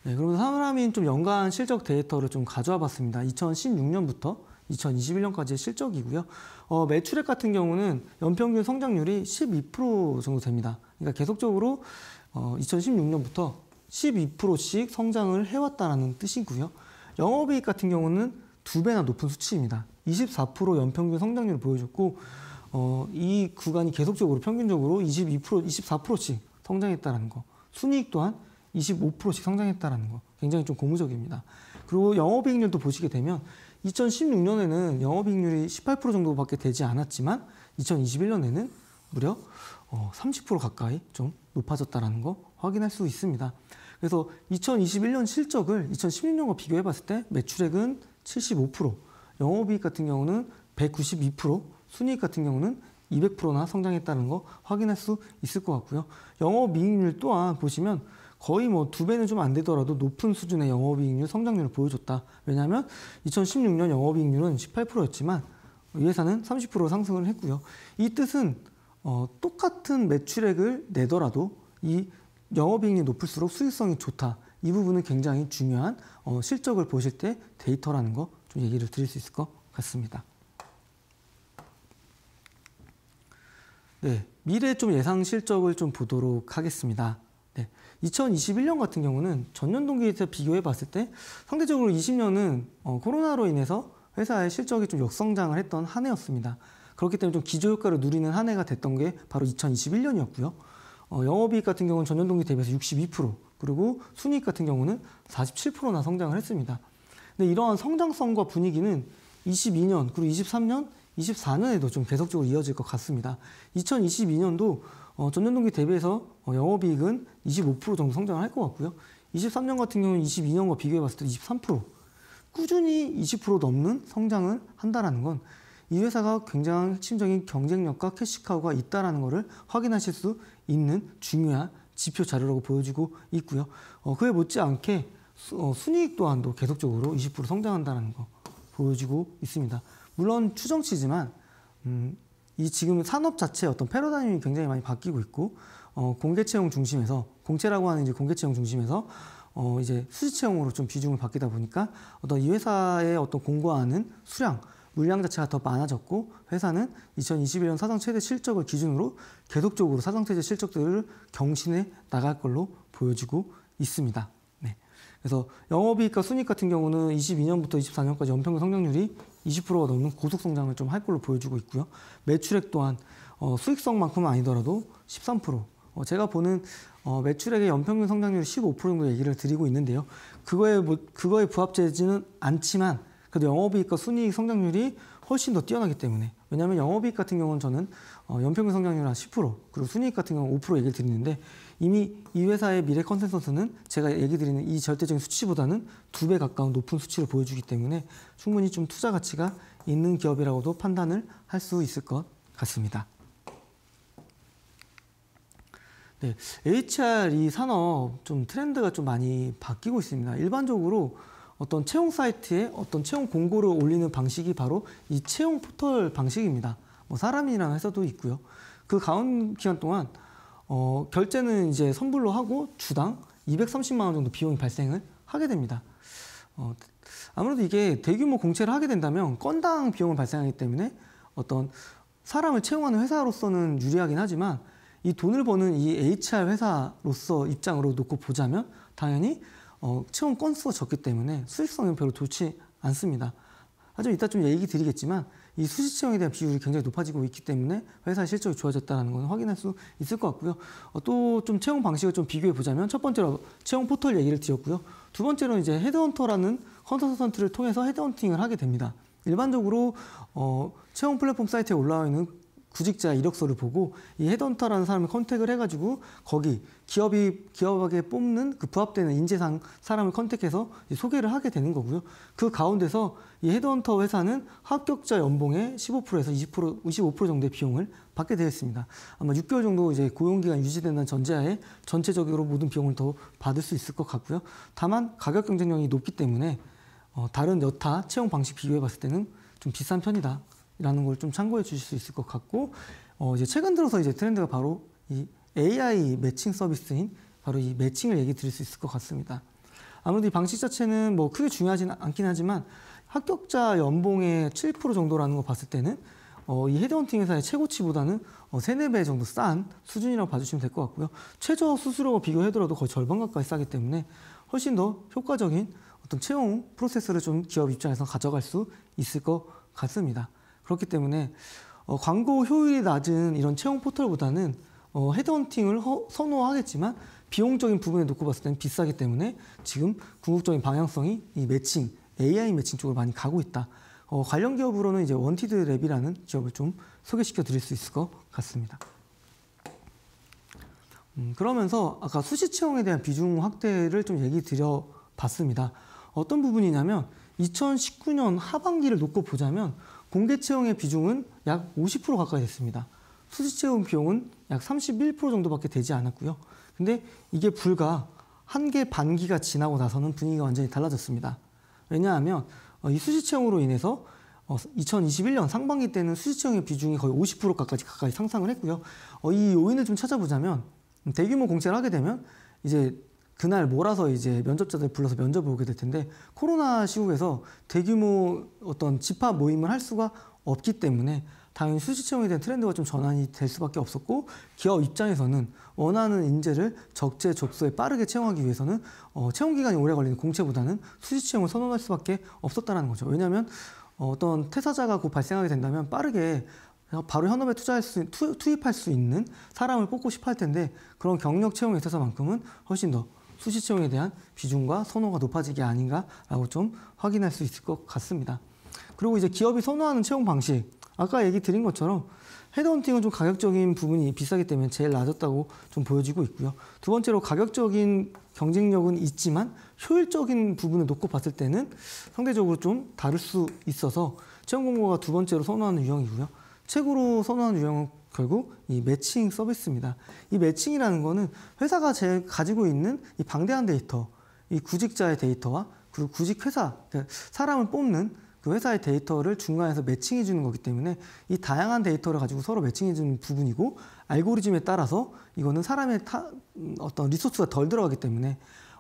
네, 그러면 사무라민 좀 연간 실적 데이터를 좀 가져와 봤습니다. 2016년부터 2021년까지의 실적이고요. 어, 매출액 같은 경우는 연평균 성장률이 12% 정도 됩니다. 그러니까 계속적으로 어, 2016년부터 12%씩 성장을 해왔다는 뜻이고요. 영업이익 같은 경우는 두 배나 높은 수치입니다. 24% 연평균 성장률을 보여줬고 어, 이 구간이 계속적으로 평균적으로 22%, 24%씩 성장했다라는 거. 순이익 또한 25%씩 성장했다라는 거. 굉장히 좀 고무적입니다. 그리고 영업이익률도 보시게 되면 2016년에는 영업이익률이 18% 정도밖에 되지 않았지만 2021년에는 무려 30% 어, 가까이 좀 높아졌다라는 거 확인할 수 있습니다. 그래서 2021년 실적을 2016년과 비교해 봤을 때 매출액은 75%, 영업이익 같은 경우는 192%, 순이익 같은 경우는 200%나 성장했다는 거 확인할 수 있을 것 같고요. 영업이익률 또한 보시면 거의 뭐 두 배는 좀 안 되더라도 높은 수준의 영업이익률 성장률을 보여줬다. 왜냐하면 2016년 영업이익률은 18%였지만 이 회사는 30% 상승을 했고요. 이 뜻은 어, 똑같은 매출액을 내더라도 이 영업이익률이 높을수록 수익성이 좋다. 이 부분은 굉장히 중요한 어, 실적을 보실 때 데이터라는 거 좀 얘기를 드릴 수 있을 것 같습니다. 네, 미래 좀 예상 실적을 좀 보도록 하겠습니다. 네, 2021년 같은 경우는 전년 동기에 서 비교해 봤을 때 상대적으로 20년은 어, 코로나로 인해서 회사의 실적이 좀 역성장을 했던 한 해였습니다. 그렇기 때문에 좀 기조효과를 누리는 한 해가 됐던 게 바로 2021년이었고요. 어, 영업이익 같은 경우는 전년 동기 대비해서 62%, 그리고 순이익 같은 경우는 47%나 성장을 했습니다. 근데 이러한 성장성과 분위기는 22년 그리고 23년 24년에도 좀 계속적으로 이어질 것 같습니다. 2022년도 어, 전년 동기 대비해서 어, 영업이익은 25% 정도 성장을 할 것 같고요. 23년 같은 경우는 22년과 비교해 봤을 때 23% 꾸준히 20% 넘는 성장을 한다라는 건 이 회사가 굉장한 핵심적인 경쟁력과 캐시카우가 있다라는 것을 확인하실 수 있는 중요한 지표 자료라고 보여지고 있고요. 어, 그에 못지않게 수, 어, 순이익 또한도 계속적으로 20% 성장한다는 거 보여지고 있습니다. 물론 추정치지만 음, 이 지금 산업 자체 어떤 패러다임이 굉장히 많이 바뀌고 있고 어, 공개 채용 중심에서 공채라고 하는 이제 공개 채용 중심에서 어, 이제 수시 채용으로 좀 비중을 바뀌다 보니까 어떤 이 회사의 어떤 공고하는 수량 물량 자체가 더 많아졌고 회사는 2021년 사상 최대 실적을 기준으로 계속적으로 사상 최대 실적들을 경신해 나갈 걸로 보여지고 있습니다. 네. 그래서 영업이익과 순익 같은 경우는 22년부터 24년까지 연평균 성장률이 20%가 넘는 고속 성장을 좀 할 걸로 보여주고 있고요. 매출액 또한 어, 수익성만큼은 아니더라도 13%. 어, 제가 보는 어, 매출액의 연평균 성장률 15% 정도 얘기를 드리고 있는데요. 그거에 뭐, 그거에 부합되지는 않지만 그래도 영업이익과 순이익 성장률이 훨씬 더 뛰어나기 때문에 왜냐하면 영업이익 같은 경우는 저는 어, 연평균 성장률 한10% 그리고 순이익 같은 경우는 5% 얘기를 드리는데 이미 이 회사의 미래 컨센서스는 제가 얘기 드리는 이 절대적인 수치보다는 두 배 가까운 높은 수치를 보여주기 때문에 충분히 좀 투자 가치가 있는 기업이라고도 판단을 할 수 있을 것 같습니다. 네, HR 이 산업 좀 트렌드가 좀 많이 바뀌고 있습니다. 일반적으로 어떤 채용 사이트에 어떤 채용 공고를 올리는 방식이 바로 이 채용 포털 방식입니다. 뭐 사람이랑 회사도 있고요. 그 가운 기간 동안 어, 결제는 이제 선불로 하고 주당 230만 원 정도 비용이 발생을 하게 됩니다. 어, 아무래도 이게 대규모 공채를 하게 된다면 건당 비용을 발생하기 때문에 어떤 사람을 채용하는 회사로서는 유리하긴 하지만 이 돈을 버는 이 HR 회사로서 입장으로 놓고 보자면 당연히 어, 채용 건수가 적기 때문에 수익성은 별로 좋지 않습니다. 하지만 이따 좀 얘기 드리겠지만 이 수시 채용에 대한 비율이 굉장히 높아지고 있기 때문에 회사 의 실적이 좋아졌다는 건 확인할 수 있을 것 같고요. 어, 또좀 채용 방식을 좀 비교해 보자면 첫 번째로 채용 포털 얘기를 드렸고요. 두 번째로 이제 헤드헌터라는 컨설턴트를 통해서 헤드헌팅을 하게 됩니다. 일반적으로 어, 채용 플랫폼 사이트에 올라와 있는 구직자 이력서를 보고 이 헤드헌터라는 사람을 컨택을 해가지고 거기 기업이 기업에게 뽑는 그 부합되는 인재상 사람을 컨택해서 소개를 하게 되는 거고요. 그 가운데서 이 헤드헌터 회사는 합격자 연봉의 15%에서 20% 25% 정도의 비용을 받게 되었습니다. 아마 6개월 정도 이제 고용 기간 유지된다는 전제하에 전체적으로 모든 비용을 더 받을 수 있을 것 같고요. 다만 가격 경쟁력이 높기 때문에 어, 다른 여타 채용 방식 비교해 봤을 때는 좀 비싼 편이다라는 걸 좀 참고해 주실 수 있을 것 같고 어, 이제 최근 들어서 이제 트렌드가 바로 이 AI 매칭 서비스인 바로 이 매칭을 얘기 드릴 수 있을 것 같습니다. 아무래도 이 방식 자체는 뭐 크게 중요하지는 않긴 하지만 합격자 연봉의 7% 정도라는 거 봤을 때는 어, 이 헤드헌팅 회사의 최고치보다는 어, 3, 4배 정도 싼 수준이라고 봐주시면 될 것 같고요. 최저 수수료와 비교해더라도 거의 절반 가까이 싸기 때문에 훨씬 더 효과적인 어떤 채용 프로세스를 좀 기업 입장에서 가져갈 수 있을 것 같습니다. 그렇기 때문에 어, 광고 효율이 낮은 이런 채용 포털보다는 어, 헤드헌팅을 허, 선호하겠지만 비용적인 부분에 놓고 봤을 때는 비싸기 때문에 지금 궁극적인 방향성이 이 매칭, AI 매칭 쪽으로 많이 가고 있다. 어, 관련 기업으로는 이제 원티드 랩이라는 기업을 좀 소개시켜 드릴 수 있을 것 같습니다. 음, 그러면서 아까 수시 채용에 대한 비중 확대를 좀 얘기 드려 봤습니다. 어떤 부분이냐면 2019년 하반기를 놓고 보자면 공개 채용의 비중은 약 50% 가까이 됐습니다. 수지 채운 비용은 약 31% 정도밖에 되지 않았고요. 근데 이게 불과 한 개 반기가 지나고 나서는 분위기가 완전히 달라졌습니다. 왜냐하면 어, 이 수지 채용으로 인해서 2021년 어, 상반기 때는 수지 채용의 비중이 거의 50% 가까이 가까이 상상을 했고요. 어, 이 요인을 좀 찾아보자면 대규모 공채를 하게 되면 이제 그날 몰아서 이제 면접자들 불러서 면접을 보게될 텐데 코로나 시국에서 대규모 어떤 집합 모임을 할 수가 없기 때문에 당연히 수시 채용에 대한 트렌드가 좀 전환이 될 수밖에 없었고 기업 입장에서는 원하는 인재를 적재 적소에 빠르게 채용하기 위해서는 어, 채용 기간이 오래 걸리는 공채보다는 수시 채용을 선호할 수밖에 없었다는 거죠. 왜냐하면 어, 어떤 퇴사자가 곧 발생하게 된다면 빠르게 바로 현업에 투자할 수, 투, 투입할 수 있는 사람을 뽑고 싶어 할 텐데 그런 경력 채용에 있어서만큼은 훨씬 더 수시 채용에 대한 비중과 선호가 높아지게 아닌가라고 좀 확인할 수 있을 것 같습니다. 그리고 이제 기업이 선호하는 채용 방식 아까 얘기 드린 것처럼 헤드헌팅은 좀 가격적인 부분이 비싸기 때문에 제일 낮았다고 좀 보여지고 있고요. 두 번째로 가격적인 경쟁력은 있지만 효율적인 부분을 놓고 봤을 때는 상대적으로 좀 다를 수 있어서 채용 공고가 두 번째로 선호하는 유형이고요. 최고로 선호하는 유형은 결국 이 매칭 서비스입니다. 이 매칭이라는 거는 회사가 제 가지고 있는 이 방대한 데이터, 이 구직자의 데이터와 그리고 구직 회사, 그러니까 사람을 뽑는 그 회사의 데이터를 중간에서 매칭해 주는 거기 때문에 이 다양한 데이터를 가지고 서로 매칭해 주는 부분이고 알고리즘에 따라서 이거는 사람의 타, 음, 어떤 리소스가 덜 들어가기 때문에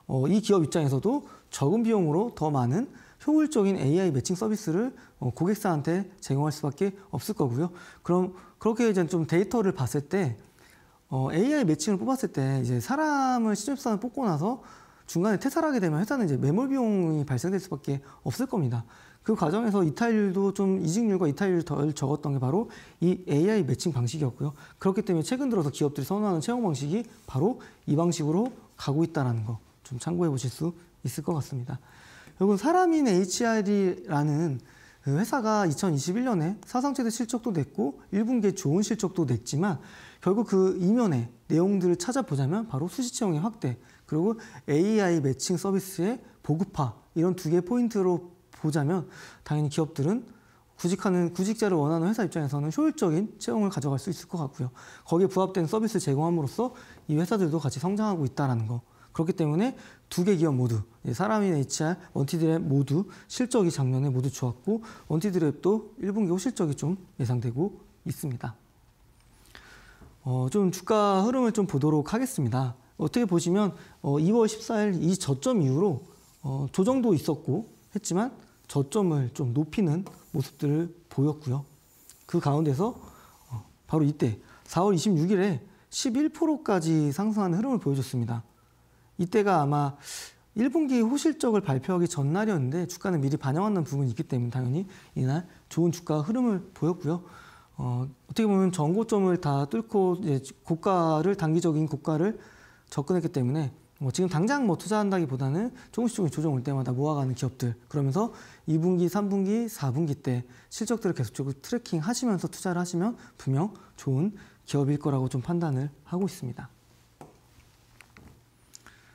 어, 이 기업 입장에서도 적은 비용으로 더 많은 효율적인 AI 매칭 서비스를 어, 고객사한테 제공할 수밖에 없을 거고요. 그럼 그렇게 이제 좀 데이터를 봤을 때 어, AI 매칭을 뽑았을 때 이제 사람을 신입사원 뽑고 나서 중간에 퇴사하게 되면 회사는 이제 매몰 비용이 발생될 수밖에 없을 겁니다. 그 과정에서 이탈률도 좀 이직률과 이탈률 덜 적었던 게 바로 이 AI 매칭 방식이었고요. 그렇기 때문에 최근 들어서 기업들이 선호하는 채용 방식이 바로 이 방식으로 가고 있다는 거 좀 참고해 보실 수 있을 것 같습니다. 여러분 사람인 HR이라는 그 회사가 2021년에 사상 최대 실적도 냈고 1분기에 좋은 실적도 냈지만 결국 그 이면에 내용들을 찾아보자면 바로 수시 채용의 확대 그리고 AI 매칭 서비스의 보급화 이런 두 개의 포인트로 보자면 당연히 기업들은 구직하는 구직자를 원하는 회사 입장에서는 효율적인 채용을 가져갈 수 있을 것 같고요. 거기에 부합된 서비스 제공함으로써 이 회사들도 같이 성장하고 있다는 거. 그렇기 때문에 두 개 기업 모두 예, 사람인 HR, 원티드랩 모두 실적이 작년에 모두 좋았고 원티드랩도 1분기 후 실적이 좀 예상되고 있습니다. 어, 좀 주가 흐름을 좀 보도록 하겠습니다. 어떻게 보시면 어, 2월 14일 이 저점 이후로 어, 조정도 있었고 했지만 저점을 좀 높이는 모습들을 보였고요. 그 가운데서 어, 바로 이때 4월 26일에 11%까지 상승하는 흐름을 보여줬습니다. 이때가 아마 1분기 호실적을 발표하기 전날이었는데 주가는 미리 반영하는 부분이 있기 때문에 당연히 이날 좋은 주가 흐름을 보였고요. 어, 어떻게 보면 전고점을 다 뚫고 고가를 단기적인 고가를 접근했기 때문에 뭐 지금 당장 뭐 투자한다기보다는 조금씩 조금씩 조정 올 때마다 모아가는 기업들 그러면서 2분기, 3분기, 4분기 때 실적들을 계속적으로 트래킹 하시면서 투자를 하시면 분명 좋은 기업일 거라고 좀 판단을 하고 있습니다.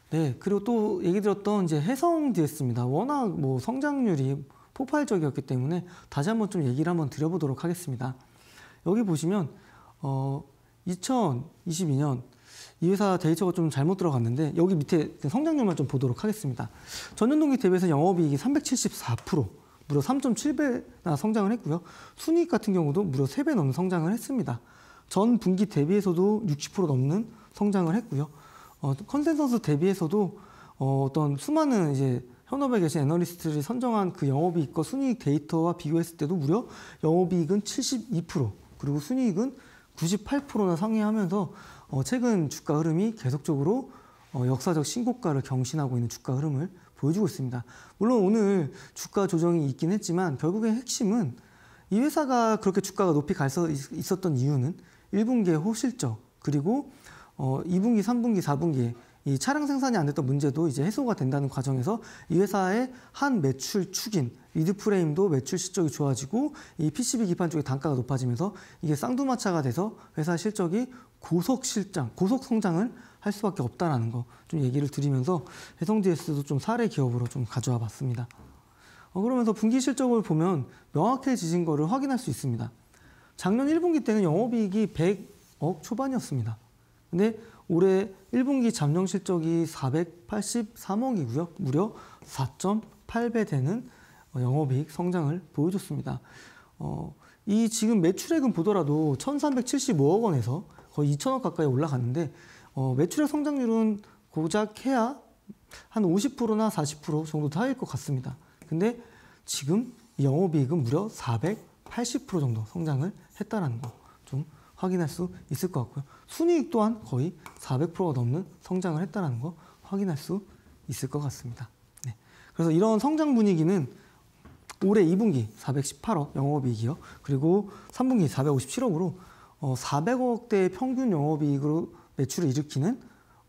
네, 그리고 또 얘기 들었던 이제 해성 에 s 입니다 워낙 뭐 성장률이 폭발적이었기 때문에 다시 한번 좀 얘기를 한번 드려보도록 하겠습니다. 여기 보시면 어 2022년 이 회사 데이터가 좀 잘못 들어갔는데 여기 밑에 성장률만 좀 보도록 하겠습니다. 전년동기 대비해서 영업이익이 374%, 무려 3.7배나 성장을 했고요. 순이익 같은 경우도 무려 3배 넘는 성장을 했습니다. 전 분기 대비해서도 60% 넘는 성장을 했고요. 어, 컨센서스 대비해서도 어, 어떤 수많은 이제 현업에 계신 애널리스트들이 선정한 그 영업이익과 순이익 데이터와 비교했을 때도 무려 영업이익은 72% 그리고 순이익은 98%나 상회하면서 어, 최근 주가 흐름이 계속적으로 어, 역사적 신고가를 경신하고 있는 주가 흐름을 보여주고 있습니다. 물론 오늘 주가 조정이 있긴 했지만 결국의 핵심은 이 회사가 그렇게 주가가 높이 갈 수 있었던 이유는 1분기의 호실적 그리고 2분기, 어, 3분기, 4분기에 이 차량 생산이 안 됐던 문제도 이제 해소가 된다는 과정에서 이 회사의 한 매출 축인 미드프레임도 매출 실적이 좋아지고 이 PCB 기판 쪽의 단가가 높아지면서 이게 쌍두마차가 돼서 회사 실적이 고속 실장, 고속 성장을 할 수밖에 없다라는 거 좀 얘기를 드리면서 해성에 s 도좀 사례 기업으로 좀 가져와 봤습니다. 어, 그러면서 분기 실적을 보면 명확해지신 거를 확인할 수 있습니다. 작년 1분기 때는 영업이익이 100억 초반이었습니다. 근데 올해 1분기 잠정 실적이 483억이고요. 무려 4.8배 되는 어, 영업이익 성장을 보여줬습니다. 어, 이 지금 매출액은 보더라도 1,375억 원에서 거의 2천억 가까이 올라갔는데 어, 매출액 성장률은 고작 해야 한 50%나 40% 정도 타일 것 같습니다. 근데 지금 영업이익은 무려 480% 정도 성장을 했다라는 거. 확인할 수 있을 것 같고요. 순이익 또한 거의 400%가 넘는 성장을 했다는 거 확인할 수 있을 것 같습니다. 네. 그래서 이런 성장 분위기는 올해 2분기 418억 영업이익이요. 그리고 3분기 457억으로 어, 400억대의 평균 영업이익으로 매출을 일으키는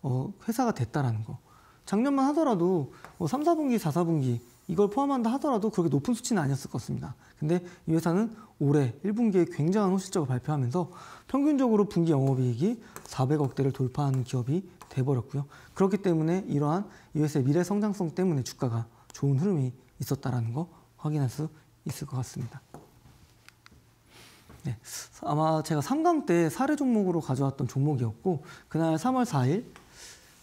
어, 회사가 됐다라는 거. 작년만 하더라도 어, 뭐 3, 4분기, 4, 4분기 이걸 포함한다 하더라도 그렇게 높은 수치는 아니었을 것 같습니다. 근데 이 회사는 올해 1분기에 굉장한 호실적을 발표하면서 평균적으로 분기 영업이익이 400억대를 돌파하는 기업이 돼버렸고요. 그렇기 때문에 이러한 이 회사의 미래 성장성 때문에 주가가 좋은 흐름이 있었다라는 거 확인할 수 있을 것 같습니다. 네, 아마 제가 3강 때 사례 종목으로 가져왔던 종목이었고 그날 3월 4일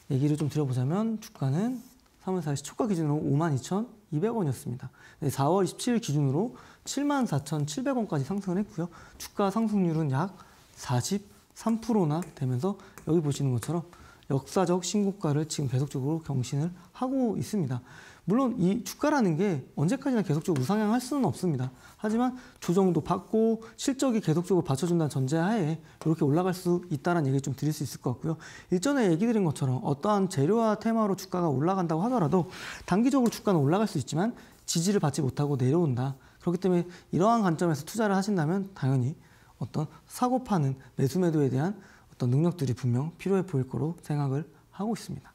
얘기를 좀 드려보자면 주가는 3월 4일 시초가 기준으로 52,200원이었습니다. 4월 27일 기준으로 74,700원까지 상승을 했고요. 주가 상승률은 약 43%나 되면서 여기 보시는 것처럼 역사적 신고가를 지금 계속적으로 경신을 하고 있습니다. 물론 이 주가라는 게 언제까지나 계속적으로 우상향할 수는 없습니다. 하지만 조정도 받고 실적이 계속적으로 받쳐준다는 전제하에 이렇게 올라갈 수 있다는 얘기를 좀 드릴 수 있을 것 같고요. 일전에 얘기 드린 것처럼 어떠한 재료와 테마로 주가가 올라간다고 하더라도 단기적으로 주가는 올라갈 수 있지만 지지를 받지 못하고 내려온다. 그렇기 때문에 이러한 관점에서 투자를 하신다면 당연히 어떤 사고 파는 매수 매도에 대한 어떤 능력들이 분명 필요해 보일 거로 생각을 하고 있습니다.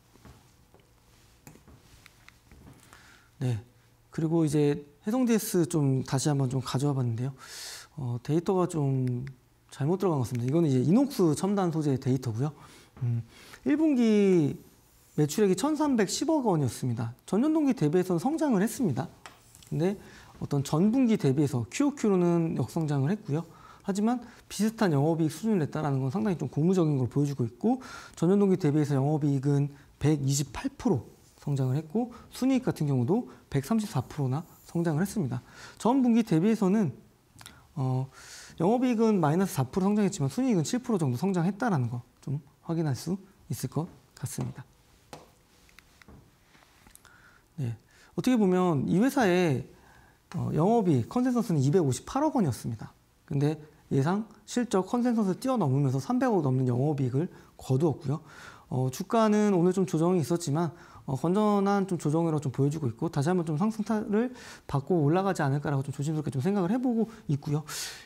네. 그리고 이제 해동 DS 좀 다시 한번 좀 가져와 봤는데요. 어, 데이터가 좀 잘못 들어간 것 같습니다. 이거는 이제 이녹스 첨단 소재 데이터고요. 음, 1분기 매출액이 1,310억 원이었습니다. 전년 동기 대비해서는 성장을 했습니다. 근데 어떤 전분기 대비해서 QOQ로는 역성장을 했고요. 하지만 비슷한 영업이익 수준을 냈다는 건 상당히 좀 고무적인 걸 보여주고 있고 전년 동기 대비해서 영업이익은 128% 성장을 했고 순이익 같은 경우도 134%나 성장을 했습니다. 전 분기 대비해서는 어, 영업이익은 마이너스 4% 성장했지만 순이익은 7% 정도 성장했다는거 좀 확인할 수 있을 것 같습니다. 네, 어떻게 보면 이회사에 어, 영업이 컨센서스는 258억 원이었습니다. 근데 예상 실적 컨센서스 뛰어넘으면서 300억 넘는 영업이익을 거두었고요. 어, 주가는 오늘 좀 조정이 있었지만 어, 건전한 좀 조정으로 좀 보여주고 있고 다시 한번 좀 상승타를 받고 올라가지 않을까라고 좀 조심스럽게 좀 생각을 해보고 있고요.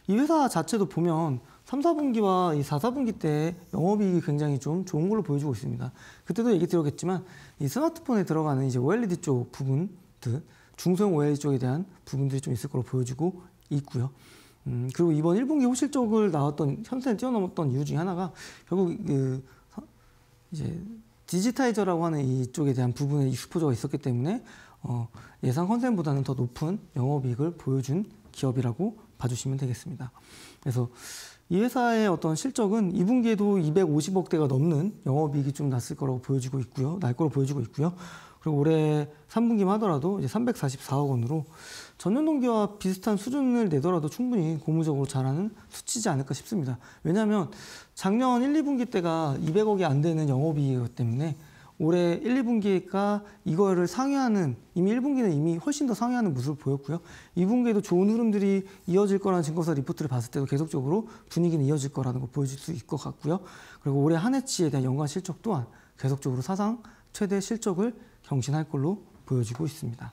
이 회사 자체도 보면 3, 4분기와 이 4, 4분기 때 영업이익이 굉장히 좀 좋은 걸로 보여주고 있습니다. 그때도 얘기 드렸겠지만 이 스마트폰에 들어가는 이제 OLED 쪽 부분 들 중소형 OI 쪽에 대한 부분들이 좀 있을 거로 보여지고 있고요. 음, 그리고 이번 1분기 호실적을 나왔던 현세를 뛰어넘었던 이유 중에 하나가 결국 그 이제 디지타이저라고 하는 이쪽에 대한 부분에 익스포저가 있었기 때문에 어, 예상 컨센보다는 더 높은 영업이익을 보여준 기업이라고 봐주시면 되겠습니다. 그래서 이 회사의 어떤 실적은 2분기에도 250억대가 넘는 영업이익이 좀 났을 거라고 보여지고 있고요. 날 거로 보여지고 있고요. 그리고 올해 3분기만 하더라도 이제 344억 원으로 전년 동기와 비슷한 수준을 내더라도 충분히 고무적으로 잘하는 수치지 않을까 싶습니다. 왜냐하면 작년 1, 2분기 때가 200억이 안 되는 영업이익기 때문에 올해 1, 2분기가 이거를 상회하는 이미 1분기는 이미 훨씬 더 상회하는 모습을 보였고요. 2분기에도 좋은 흐름들이 이어질 거라는 증거사 리포트를 봤을 때도 계속적으로 분위기는 이어질 거라는 걸 보여줄 수 있을 것 같고요. 그리고 올해 한 해치에 대한 연간 실적 또한 계속적으로 사상 최대 실적을 경신할 걸로 보여지고 있습니다.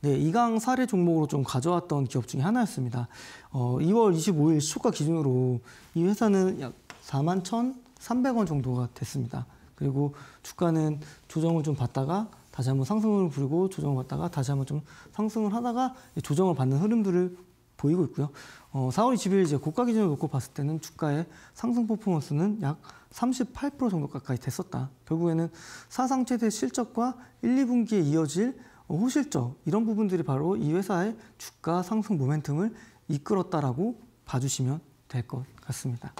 네, 이강 사례 종목으로 좀 가져왔던 기업 중에 하나였습니다. 어, 2월 25일 수가 기준으로 이 회사는 약 4만 1,300원 정도가 됐습니다. 그리고 주가는 조정을 좀 받다가 다시 한번 상승을 부리고 조정을 받다가 다시 한번 좀 상승을 하다가 조정을 받는 흐름들을 보이고 있고요. 어, 4월 20일 이제 고가 기준으로 놓고 봤을 때는 주가의 상승 퍼포먼스는 약38% 정도 가까이 됐었다. 결국에는 사상 최대 실적과 1, 2분기에 이어질 호실적 이런 부분들이 바로 이 회사의 주가 상승 모멘텀을 이끌었다라고 봐주시면 될 것 같습니다.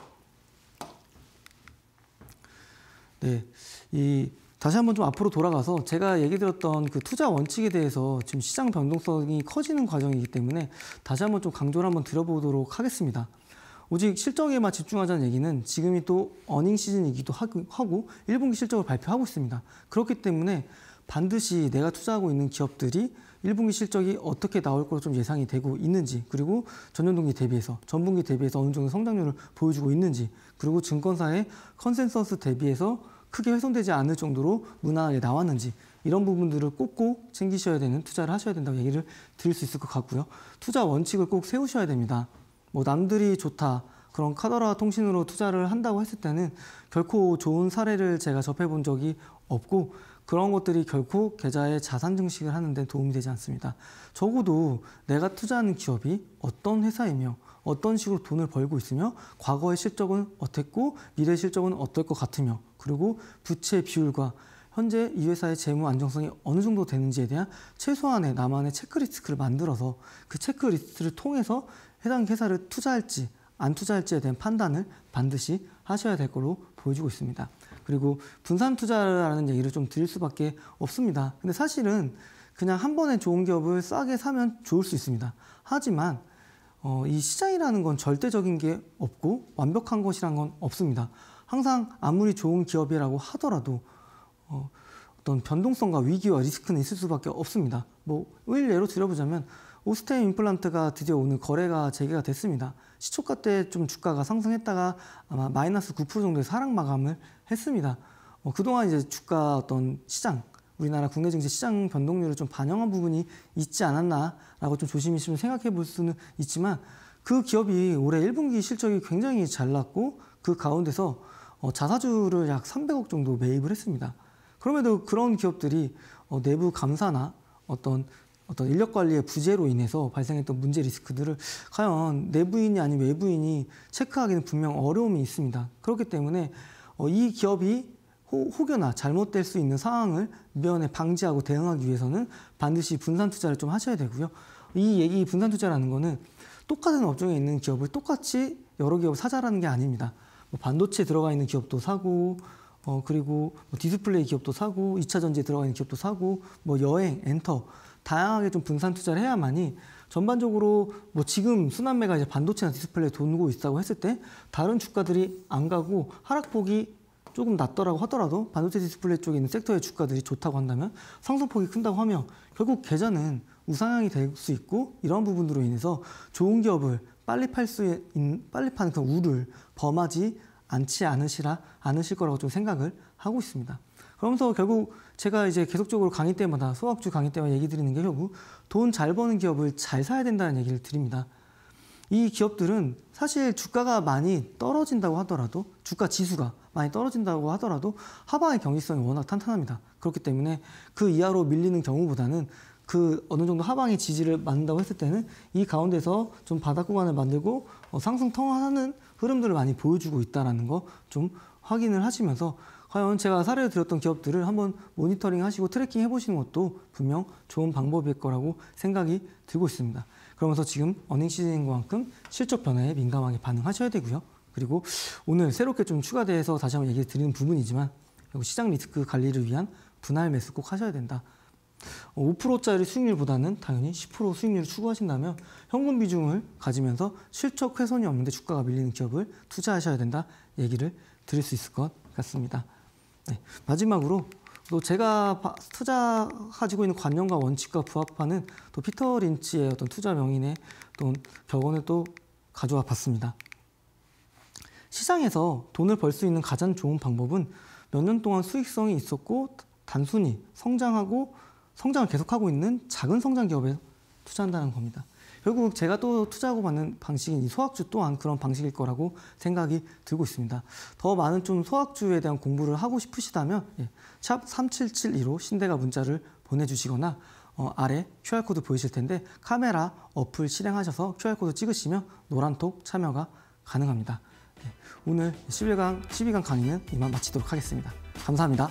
네, 이 다시 한번 좀 앞으로 돌아가서 제가 얘기 드렸던 그 투자 원칙에 대해서 지금 시장 변동성이 커지는 과정이기 때문에 다시 한번 좀 강조를 한번 드려보도록 하겠습니다. 오직 실적에만 집중하자는 얘기는 지금이 또 어닝 시즌이기도 하고 1분기 실적을 발표하고 있습니다. 그렇기 때문에 반드시 내가 투자하고 있는 기업들이 1분기 실적이 어떻게 나올 것으로좀 예상이 되고 있는지 그리고 전년 동기 대비해서 전분기 대비해서 어느 정도 성장률을 보여주고 있는지 그리고 증권사의 컨센서스 대비해서 크게 훼손되지 않을 정도로 무난하게 나왔는지 이런 부분들을 꼭꼭 챙기셔야 되는 투자를 하셔야 된다고 얘기를 드릴 수 있을 것 같고요. 투자 원칙을 꼭 세우셔야 됩니다. 뭐 남들이 좋다 그런 카더라 통신으로 투자를 한다고 했을 때는 결코 좋은 사례를 제가 접해본 적이 없고 그런 것들이 결코 계좌의 자산 증식을 하는데 도움이 되지 않습니다. 적어도 내가 투자하는 기업이 어떤 회사이며 어떤 식으로 돈을 벌고 있으며 과거의 실적은 어땠고 미래 실적은 어떨 것 같으며 그리고 부채 비율과 현재 이 회사의 재무 안정성이 어느 정도 되는지에 대한 최소한의 나만의 체크리스트를 만들어서 그 체크리스트를 통해서 해당 회사를 투자할지 안 투자할지에 대한 판단을 반드시 하셔야 될 걸로 보여지고 있습니다. 그리고 분산 투자라는 얘기를 좀 드릴 수밖에 없습니다. 근데 사실은 그냥 한 번에 좋은 기업을 싸게 사면 좋을 수 있습니다. 하지만 어, 이 시장이라는 건 절대적인 게 없고 완벽한 것이란 건 없습니다. 항상 아무리 좋은 기업이라고 하더라도 어, 어떤 변동성과 위기와 리스크는 있을 수밖에 없습니다. 뭐일로 들어보자면 오스템 임플란트가 드디어 오늘 거래가 재개가 됐습니다. 시초가 때 좀 주가가 상승했다가 아마 마이너스 9% 정도의 사랑 마감을 했습니다. 어, 그동안 이제 주가 어떤 시장, 우리나라 국내 증시 시장 변동률을 좀 반영한 부분이 있지 않았나라고 좀 조심히 면 생각해 볼 수는 있지만 그 기업이 올해 1분기 실적이 굉장히 잘 났고 그 가운데서 어, 자사주를 약 300억 정도 매입을 했습니다. 그럼에도 그런 기업들이 어, 내부 감사나 어떤 어떤 인력 관리의 부재로 인해서 발생했던 문제 리스크들을 과연 내부인이 아닌 외부인이 체크하기는 분명 어려움이 있습니다. 그렇기 때문에 어, 이 기업이 혹여나 잘못될 수 있는 상황을 미연에 방지하고 대응하기 위해서는 반드시 분산 투자를 좀 하셔야 되고요. 이 얘기 분산 투자라는 거는 똑같은 업종에 있는 기업을 똑같이 여러 기업 사자라는 게 아닙니다. 뭐 반도체 들어가 있는 기업도 사고 어, 그리고 뭐 디스플레이 기업도 사고 2차 전지에 들어가 있는 기업도 사고 뭐 여행, 엔터 다양하게 좀 분산 투자를 해야만이 전반적으로 뭐 지금 순환매가 이제 반도체나 디스플레이 돈고 있다고 했을 때 다른 주가들이 안 가고 하락폭이 조금 낮더라고 하더라도 반도체 디스플레이 쪽에 있는 섹터의 주가들이 좋다고 한다면 상승폭이 큰다고 하면 결국 계좌는 우상향이 될 수 있고 이런 부분으로 인해서 좋은 기업을 빨리 팔 수 있는 빨리 파는 그 우를 범하지 않지 않으시라 않으실 거라고 좀 생각을 하고 있습니다. 그러면서 결국 제가 이제 계속적으로 강의 때마다 소학주 강의 때마다 얘기 드리는 게 결국 돈 잘 버는 기업을 잘 사야 된다는 얘기를 드립니다. 이 기업들은 사실 주가가 많이 떨어진다고 하더라도 주가 지수가 많이 떨어진다고 하더라도 하방의 경기성이 워낙 탄탄합니다. 그렇기 때문에 그 이하로 밀리는 경우보다는 그 어느 정도 하방의 지지를 만든다고 했을 때는 이 가운데서 좀 바닥 구간을 만들고 어, 상승 통화하는 흐름들을 많이 보여주고 있다는 라 거좀 확인을 하시면서 과연 제가 사례를 드렸던 기업들을 한번 모니터링 하시고 트래킹 해보시는 것도 분명 좋은 방법일 거라고 생각이 들고 있습니다. 그러면서 지금 어닝 시즌인 것만큼 실적 변화에 민감하게 반응하셔야 되고요. 그리고 오늘 새롭게 좀 추가돼서 다시 한번 얘기 드리는 부분이지만 시장 리스크 관리를 위한 분할 매수 꼭 하셔야 된다. 5%짜리 수익률보다는 당연히 10% 수익률을 추구하신다면 현금 비중을 가지면서 실적 훼손이 없는데 주가가 밀리는 기업을 투자하셔야 된다 얘기를 드릴 수 있을 것 같습니다. 네, 마지막으로 또 제가 투자 가지고 있는 관념과 원칙과 부합하는 또 피터 린치의 어떤 투자 명인의 또 격언을 또 가져와 봤습니다. 시장에서 돈을 벌 수 있는 가장 좋은 방법은 몇 년 동안 수익성이 있었고 단순히 성장하고 성장을 계속하고 있는 작은 성장 기업에 투자한다는 겁니다. 결국 제가 또 투자하고 받는 방식인 이 소학주 또한 그런 방식일 거라고 생각이 들고 있습니다. 더 많은 좀 소학주에 대한 공부를 하고 싶으시다면 예, 샵 3772로 신대가 문자를 보내주시거나 어, 아래 QR코드 보이실 텐데 카메라 어플 실행하셔서 QR코드 찍으시면 노란톡 참여가 가능합니다. 예, 오늘 11강, 12강 강의는 이만 마치도록 하겠습니다. 감사합니다.